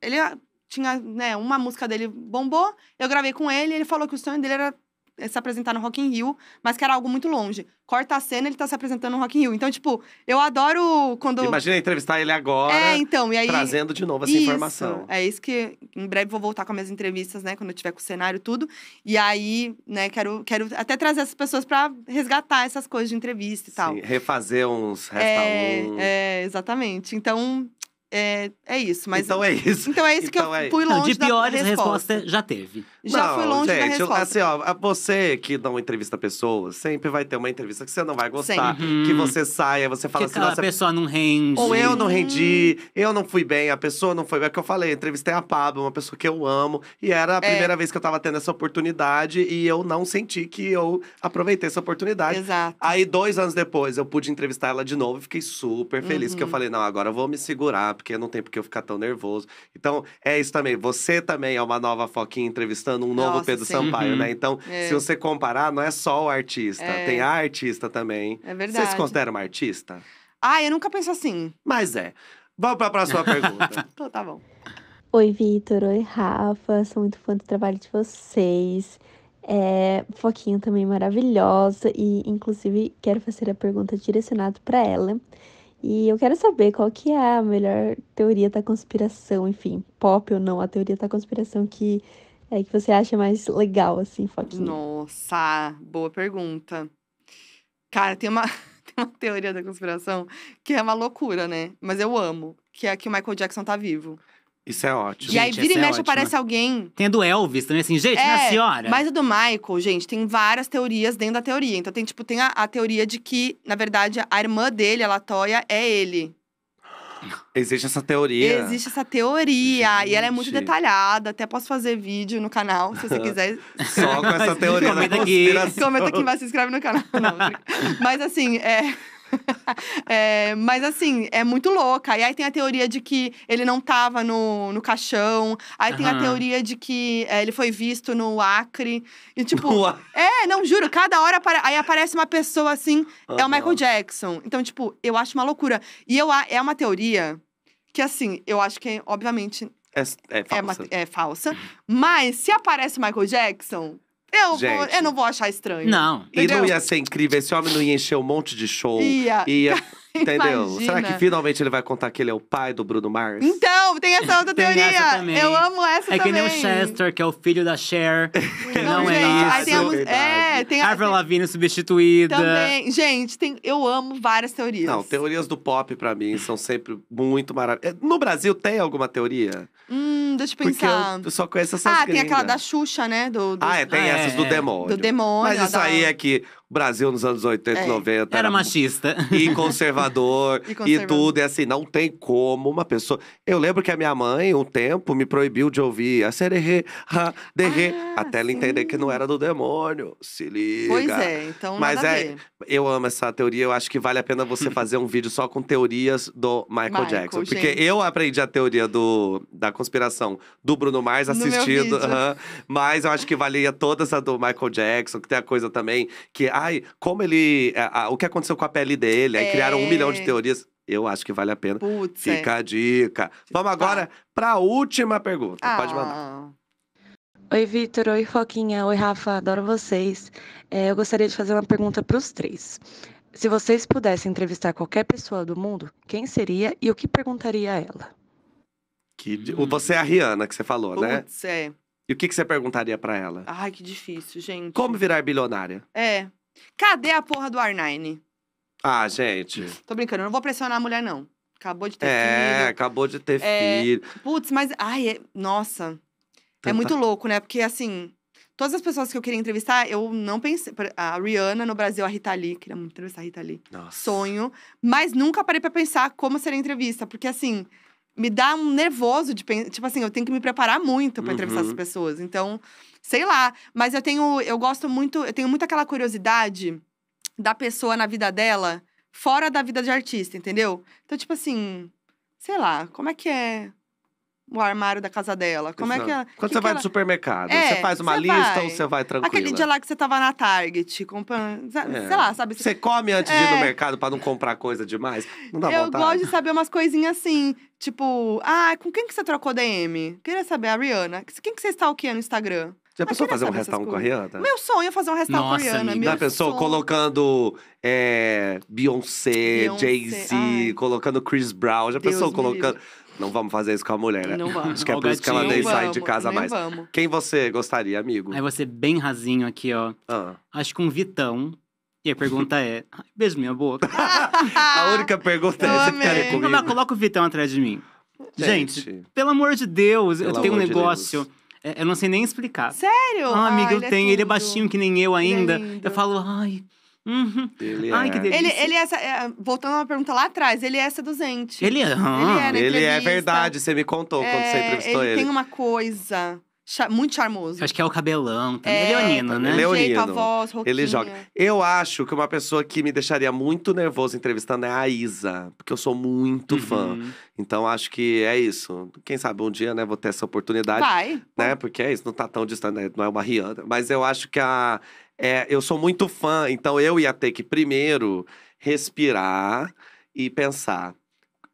Ele ah, tinha, né, uma música dele bombou, eu gravei com ele, ele falou que o sonho dele era eh, se apresentar no Rock in Rio, mas que era algo muito longe. Corta a cena, ele tá se apresentando no Rock in Rio. Então, tipo, eu adoro quando... Imagina entrevistar ele agora, é, então, e aí... trazendo de novo essa isso, informação. É isso que em breve vou voltar com as minhas entrevistas, né? Quando eu tiver com o cenário tudo. E aí, né, quero, quero até trazer essas pessoas para resgatar essas coisas de entrevista e tal. refazer uns, resta é, um... é, exatamente. Então, é, é isso, mas. Então é isso. Então é isso então que eu então é fui longe. Não, de piores da resposta. resposta já teve. Já não, fui longe gente, da resposta. Assim, ó, você que dá uma entrevista a pessoa, sempre vai ter uma entrevista que você não vai gostar. Uhum. Que você saia, você fala que assim. Nossa, a pessoa não rende. Ou eu não rendi, uhum. eu não fui bem, a pessoa não foi bem. É o que eu falei, entrevistei a Pablo, uma pessoa que eu amo. E era a é. primeira vez que eu tava tendo essa oportunidade e eu não senti que eu aproveitei essa oportunidade. Exato. Aí, dois anos depois, eu pude entrevistar ela de novo e fiquei super feliz. Uhum. Porque eu uhum. falei, não, agora eu vou me segurar porque não tem porque eu ficar tão nervoso. Então, é isso também. Você também é uma nova Foquinha entrevistando um novo Nossa, Pedro sim. Uhum. Sampaio, uhum. né? Então, é. se você comparar, não é só o artista, é. tem a artista também. É verdade. Você se considera uma artista? Ah, eu nunca penso assim. Mas é. Vamos para a próxima [laughs] pergunta. então, tá bom. Oi, Vitor. Oi, Rafa. Sou muito fã do trabalho de vocês. É, Foquinha também maravilhosa e, inclusive, quero fazer a pergunta direcionada para ela e eu quero saber qual que é a melhor teoria da conspiração, enfim, pop ou não, a teoria da conspiração que é que você acha mais legal, assim, Foquinha. Nossa, boa pergunta. Cara, tem uma, [laughs] tem uma teoria da conspiração que é uma loucura, né? Mas eu amo, que é que o Michael Jackson tá vivo. Isso é ótimo. e aí Gente, vira e essa é mexe aparece alguém. Tem a do Elvis também, assim, gente, minha né, é, senhora. Mas a do Michael, gente, tem várias teorias dentro da teoria. Então tem, tipo, tem a, a teoria de que, na verdade, a irmã dele, a Latoya, é ele. Existe essa teoria. Existe essa teoria. E ela é muito detalhada. Até posso fazer vídeo no canal, se você [laughs] quiser. Só com essa [laughs] teoria da Comenta aqui. Comenta quem vai se inscreve no canal. Não, [laughs] Mas assim, é. [laughs] é, mas assim, é muito louca. E aí tem a teoria de que ele não tava no, no caixão. Aí tem uhum. a teoria de que é, ele foi visto no Acre. E [laughs] tipo. Boa. É, não, juro, cada hora apare... aí aparece uma pessoa assim, uhum. é o Michael Jackson. Então, tipo, eu acho uma loucura. E eu, é uma teoria que, assim, eu acho que, obviamente. É, é, é falsa. É, uma, é falsa. Uhum. Mas se aparece o Michael Jackson, eu, Gente. vou, eu não vou achar estranho. Não. E não ia ser incrível, esse homem não ia encher um monte de show. Ia. ia... [laughs] Entendeu? Imagina. Será que finalmente ele vai contar que ele é o pai do Bruno Mars? Então, tem essa outra tem teoria. Essa também. eu amo essa é também. É que nem o Chester, que é o filho da Cher, [laughs] que não, não é gente, isso. Aí tem é, é tem a Avril Lavigne substituída. Também. Gente, tem, eu amo várias teorias. Não, teorias do pop para mim são sempre muito maravilhosas. É, no Brasil tem alguma teoria? Hum. Hum, deixa eu pensar. Porque eu só conheço essas Ah, gringas. tem é aquela da Xuxa, né? Do, do... Ah, é, tem Ah, essas do é. demônio. Do demônio. Mas isso da- aí é que Brasil nos anos 80 e 90. Era, era machista. E conservador, [laughs] e conservador, e tudo. E assim, não tem como uma pessoa. Eu lembro que a minha mãe, um tempo, me proibiu de ouvir a série a ah, até ela sim. entender que não era do demônio. Se liga. Pois é, então. Mas é, eu amo essa teoria. Eu acho que vale a pena você [laughs] fazer um vídeo só com teorias do Michael, Michael Jackson. Gente. Porque eu aprendi a teoria do, da conspiração do Bruno Mars assistido. Uh -huh, mas eu acho que valia toda essa do Michael Jackson, que tem a coisa também que ai, como ele. A, a, o que aconteceu com a pele dele? Aí é... criaram um é. milhão de teorias. Eu acho que vale a pena. Putz, é. Fica é. a dica. Tipo, Vamos tá. agora para a última pergunta. Ah. Pode mandar. Oi, Vitor. Oi, Foquinha. Oi, Rafa. Adoro vocês. É, eu gostaria de fazer uma pergunta para os três. Se vocês pudessem entrevistar qualquer pessoa do mundo, quem seria e o que perguntaria a ela? Que... Hum. Você é a Rihanna que você falou, Putz, né? Putz, é. E o que, que você perguntaria para ela? Ai, que difícil, gente. Como virar bilionária? É. Cadê a porra do Arnine? Ah, gente. Tô brincando, eu não vou pressionar a mulher, não. Acabou de ter é, filho. É, acabou de ter é... filho. Putz, mas. Ai, é... nossa. É Tanta... É muito louco, né? Porque, assim, todas as pessoas que eu queria entrevistar, eu não pensei. A Rihanna no Brasil, a Rita Lee, queria muito entrevistar a Rita Lee. Nossa. Sonho. Mas nunca parei para pensar como seria a entrevista, porque, assim, me dá um nervoso de pensar. Tipo assim, eu tenho que me preparar muito para entrevistar uhum. essas pessoas. Então sei lá. Mas eu tenho, eu gosto muito, eu tenho muito aquela curiosidade da pessoa na vida dela, fora da vida de artista, entendeu? Então, tipo assim, sei lá, como é que é o armário da casa dela? Como Exato. é que ela, Quando que você que vai ela... no supermercado, é, você faz uma lista vai. ou você vai tranquilo? Aquele dia lá que você tava na Target, comprando, é. sei lá, sabe? Você come antes é. de ir no é. mercado para não comprar coisa demais? Não dá Eu vontade. gosto de saber umas coisinhas assim, tipo, ah, com quem que você trocou DM? Queria saber a Rihanna. Quem que você está o que no Instagram? Já Mas pensou fazer um restaurante coisas? coreano? Tá? Meu sonho é fazer um restaurante Nossa, coreano. Já pensou colocando é, Beyoncé, Jay-Z, colocando Chris Brown? Já pensou colocando. Livre. Não vamos fazer isso com a mulher, né? Não vamos. Acho que é por isso que ela nem sai de casa né? mais. Vamos. Quem você gostaria, amigo? Aí você bem rasinho aqui, ó. Ah. Acho que um Vitão. E a pergunta é: [laughs] beijo minha boca. [laughs] a única pergunta é: você ficaria comigo? Não, coloca coloco o Vitão atrás de mim? Gente, Gente pelo amor de Deus, eu tenho um negócio. De é, eu não sei nem explicar. Sério? Ah, amiga, ah, eu tenho. É ele é, é baixinho que nem eu é ainda. É eu falo, ai. Uhum. Ele Ai, é. que delícia. Ele, ele é essa, voltando a uma pergunta lá atrás, ele é seduzente. Ele é. Uhum. Ele, ele é verdade, você me contou quando você entrevistou ele. Ele tem uma coisa muito charmoso. acho que é o cabelão. Também. É, é Leonino, né? Leonino. Jeito, a voz, roupinha. Ele joga. Eu acho que uma pessoa que me deixaria muito nervoso entrevistando é a Isa. Porque eu sou muito uhum. fã. Então, acho que é isso. Quem sabe um dia, né, vou ter essa oportunidade. Vai. Né, porque é isso, não tá tão distante, né? não é uma Rihanna. Mas eu acho que a… É, eu sou muito fã, então eu ia ter que primeiro respirar e pensar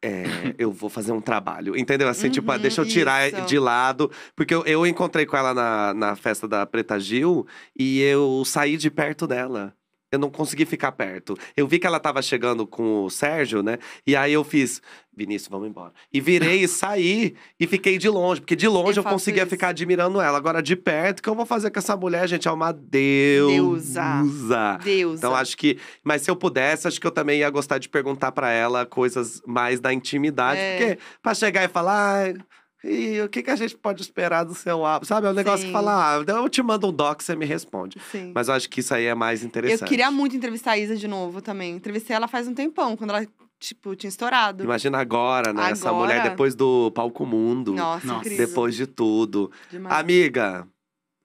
é, [laughs] eu vou fazer um trabalho, entendeu? Assim, uhum, tipo, ah, deixa eu uhum, tirar isso. de lado. Porque eu, eu encontrei com ela na, na festa da Preta Gil e eu saí de perto dela eu não consegui ficar perto. Eu vi que ela tava chegando com o Sérgio, né? E aí eu fiz, Vinícius, vamos embora. E virei e saí e fiquei de longe, porque de longe eu, eu conseguia isso. ficar admirando ela. Agora, de perto, o que eu vou fazer com essa mulher, gente? É uma deusa. Deusa. deusa. Então, acho que. Mas se eu pudesse, acho que eu também ia gostar de perguntar para ela coisas mais da intimidade, é. porque para chegar e falar. Ah, e o que, que a gente pode esperar do seu álbum? Sabe, é um negócio Sim. que fala, ah, então eu te mando um doc, você me responde. Sim. Mas eu acho que isso aí é mais interessante. Eu queria muito entrevistar a Isa de novo também. Entrevistei ela faz um tempão, quando ela tipo, tinha estourado. Imagina agora, né? Agora? Essa mulher depois do Palco Mundo. Nossa, Nossa. Depois de tudo. Demais. Amiga,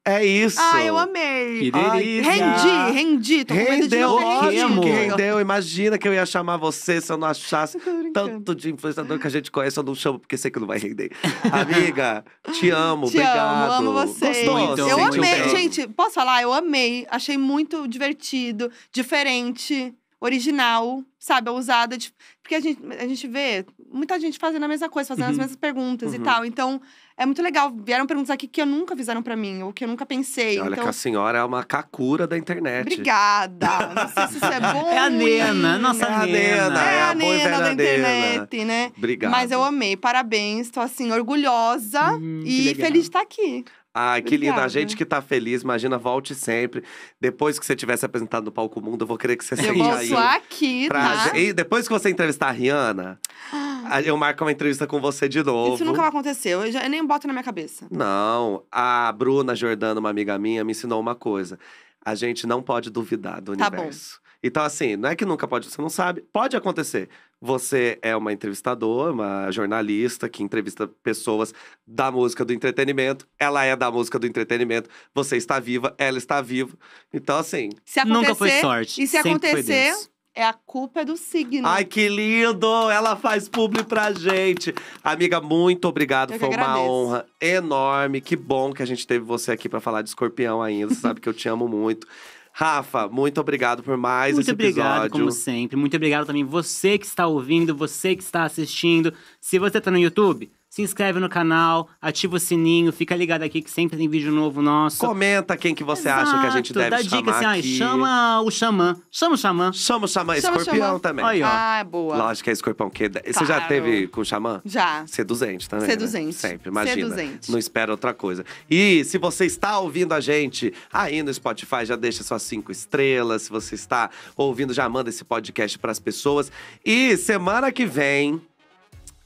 é isso. Ah, eu amei. Que delícia. Rendi, rendi. Tô rendeu, com medo de rendeu. Imagina que eu ia chamar você se eu não achasse tanto de influenciador que a gente conhece. Eu não chamo porque sei que não vai render. Amiga, te amo. Te obrigado. Amo, amo você. Gostou? Muito, eu muito amei. Bem. Gente, posso falar? Eu amei. Achei muito divertido, diferente, original, sabe? Ousada. Porque a gente, a gente vê muita gente fazendo a mesma coisa, fazendo uhum. as mesmas perguntas uhum. e tal. Então, é muito legal. Vieram perguntas aqui que eu nunca fizeram para mim, ou que eu nunca pensei. Olha então... que a senhora é uma cacura da internet. Obrigada! Não sei se isso é [laughs] bom. É a Nena, nossa é a Nena. nena. É, a, é a Nena da internet, nena. né? Obrigada. Mas eu amei, parabéns. Tô, assim, orgulhosa hum, e feliz de estar tá aqui. Ai, que Obrigada. lindo. A gente que tá feliz, imagina, volte sempre. Depois que você tiver se apresentado no Palco Mundo, eu vou querer que você seja aí. Eu aqui, pra... tá? E depois que você entrevistar a Rihanna, ah. eu marco uma entrevista com você de novo. Isso nunca aconteceu, eu, já, eu nem boto na minha cabeça. Não, a Bruna Jordana, uma amiga minha, me ensinou uma coisa. A gente não pode duvidar do tá universo. Bom. Então, assim, não é que nunca pode, você não sabe. Pode acontecer. Você é uma entrevistadora, uma jornalista que entrevista pessoas da música do entretenimento. Ela é da música do entretenimento. Você está viva, ela está viva. Então, assim. nunca foi sorte. E se Sempre acontecer. É a culpa do signo. Ai, que lindo! Ela faz publi pra gente. Amiga, muito obrigado. Eu Foi uma honra enorme. Que bom que a gente teve você aqui para falar de escorpião ainda. Você sabe que eu te amo muito. Rafa, muito obrigado por mais muito esse episódio. Muito obrigado, como sempre. Muito obrigado também você que está ouvindo, você que está assistindo. Se você está no YouTube, se inscreve no canal, ativa o sininho, fica ligado aqui que sempre tem vídeo novo nosso. Comenta quem que você Exato, acha que a gente deve dá chamar dica assim, ah, chama o xamã, chama o xamã. Chama o xamã, escorpião também. Aí, ó. Ah, boa. Lógico que é escorpião, que claro. você já teve com o xamã? Já. Seduzente também, né? Seduzente. Né? Sempre, imagina. Seduzente. Não espera outra coisa. E se você está ouvindo a gente aí no Spotify, já deixa suas cinco estrelas. Se você está ouvindo, já manda esse podcast para as pessoas. E semana que vem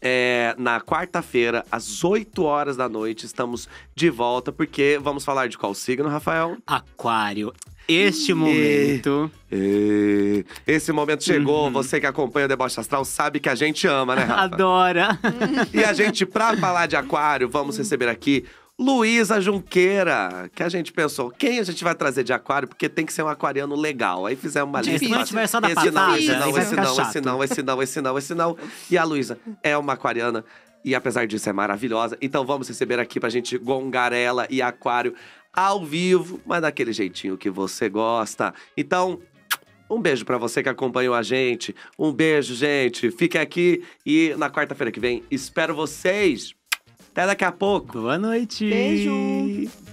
é, na quarta-feira, às 8 horas da noite, estamos de volta, porque vamos falar de qual signo, Rafael? Aquário. Este momento. e, esse momento chegou. Uhum. Você que acompanha o Deboche Astral sabe que a gente ama, né, Rafa? Adora! e a gente, pra falar de aquário, vamos hum. receber aqui Luísa Junqueira, que a gente pensou, quem a gente vai trazer de aquário? Porque tem que ser um aquariano legal. Aí fizemos uma lista. Difícil, esse, patada, não, esse, não, esse, não, esse não, esse não, esse não, esse não. E a Luísa é uma aquariana e apesar disso é maravilhosa. Então vamos receber aqui pra gente Gongarela e Aquário ao vivo, mas daquele jeitinho que você gosta. Então, um beijo para você que acompanhou a gente. Um beijo, gente. Fique aqui e na quarta-feira que vem espero vocês. Até daqui a pouco. Boa noite. Beijo.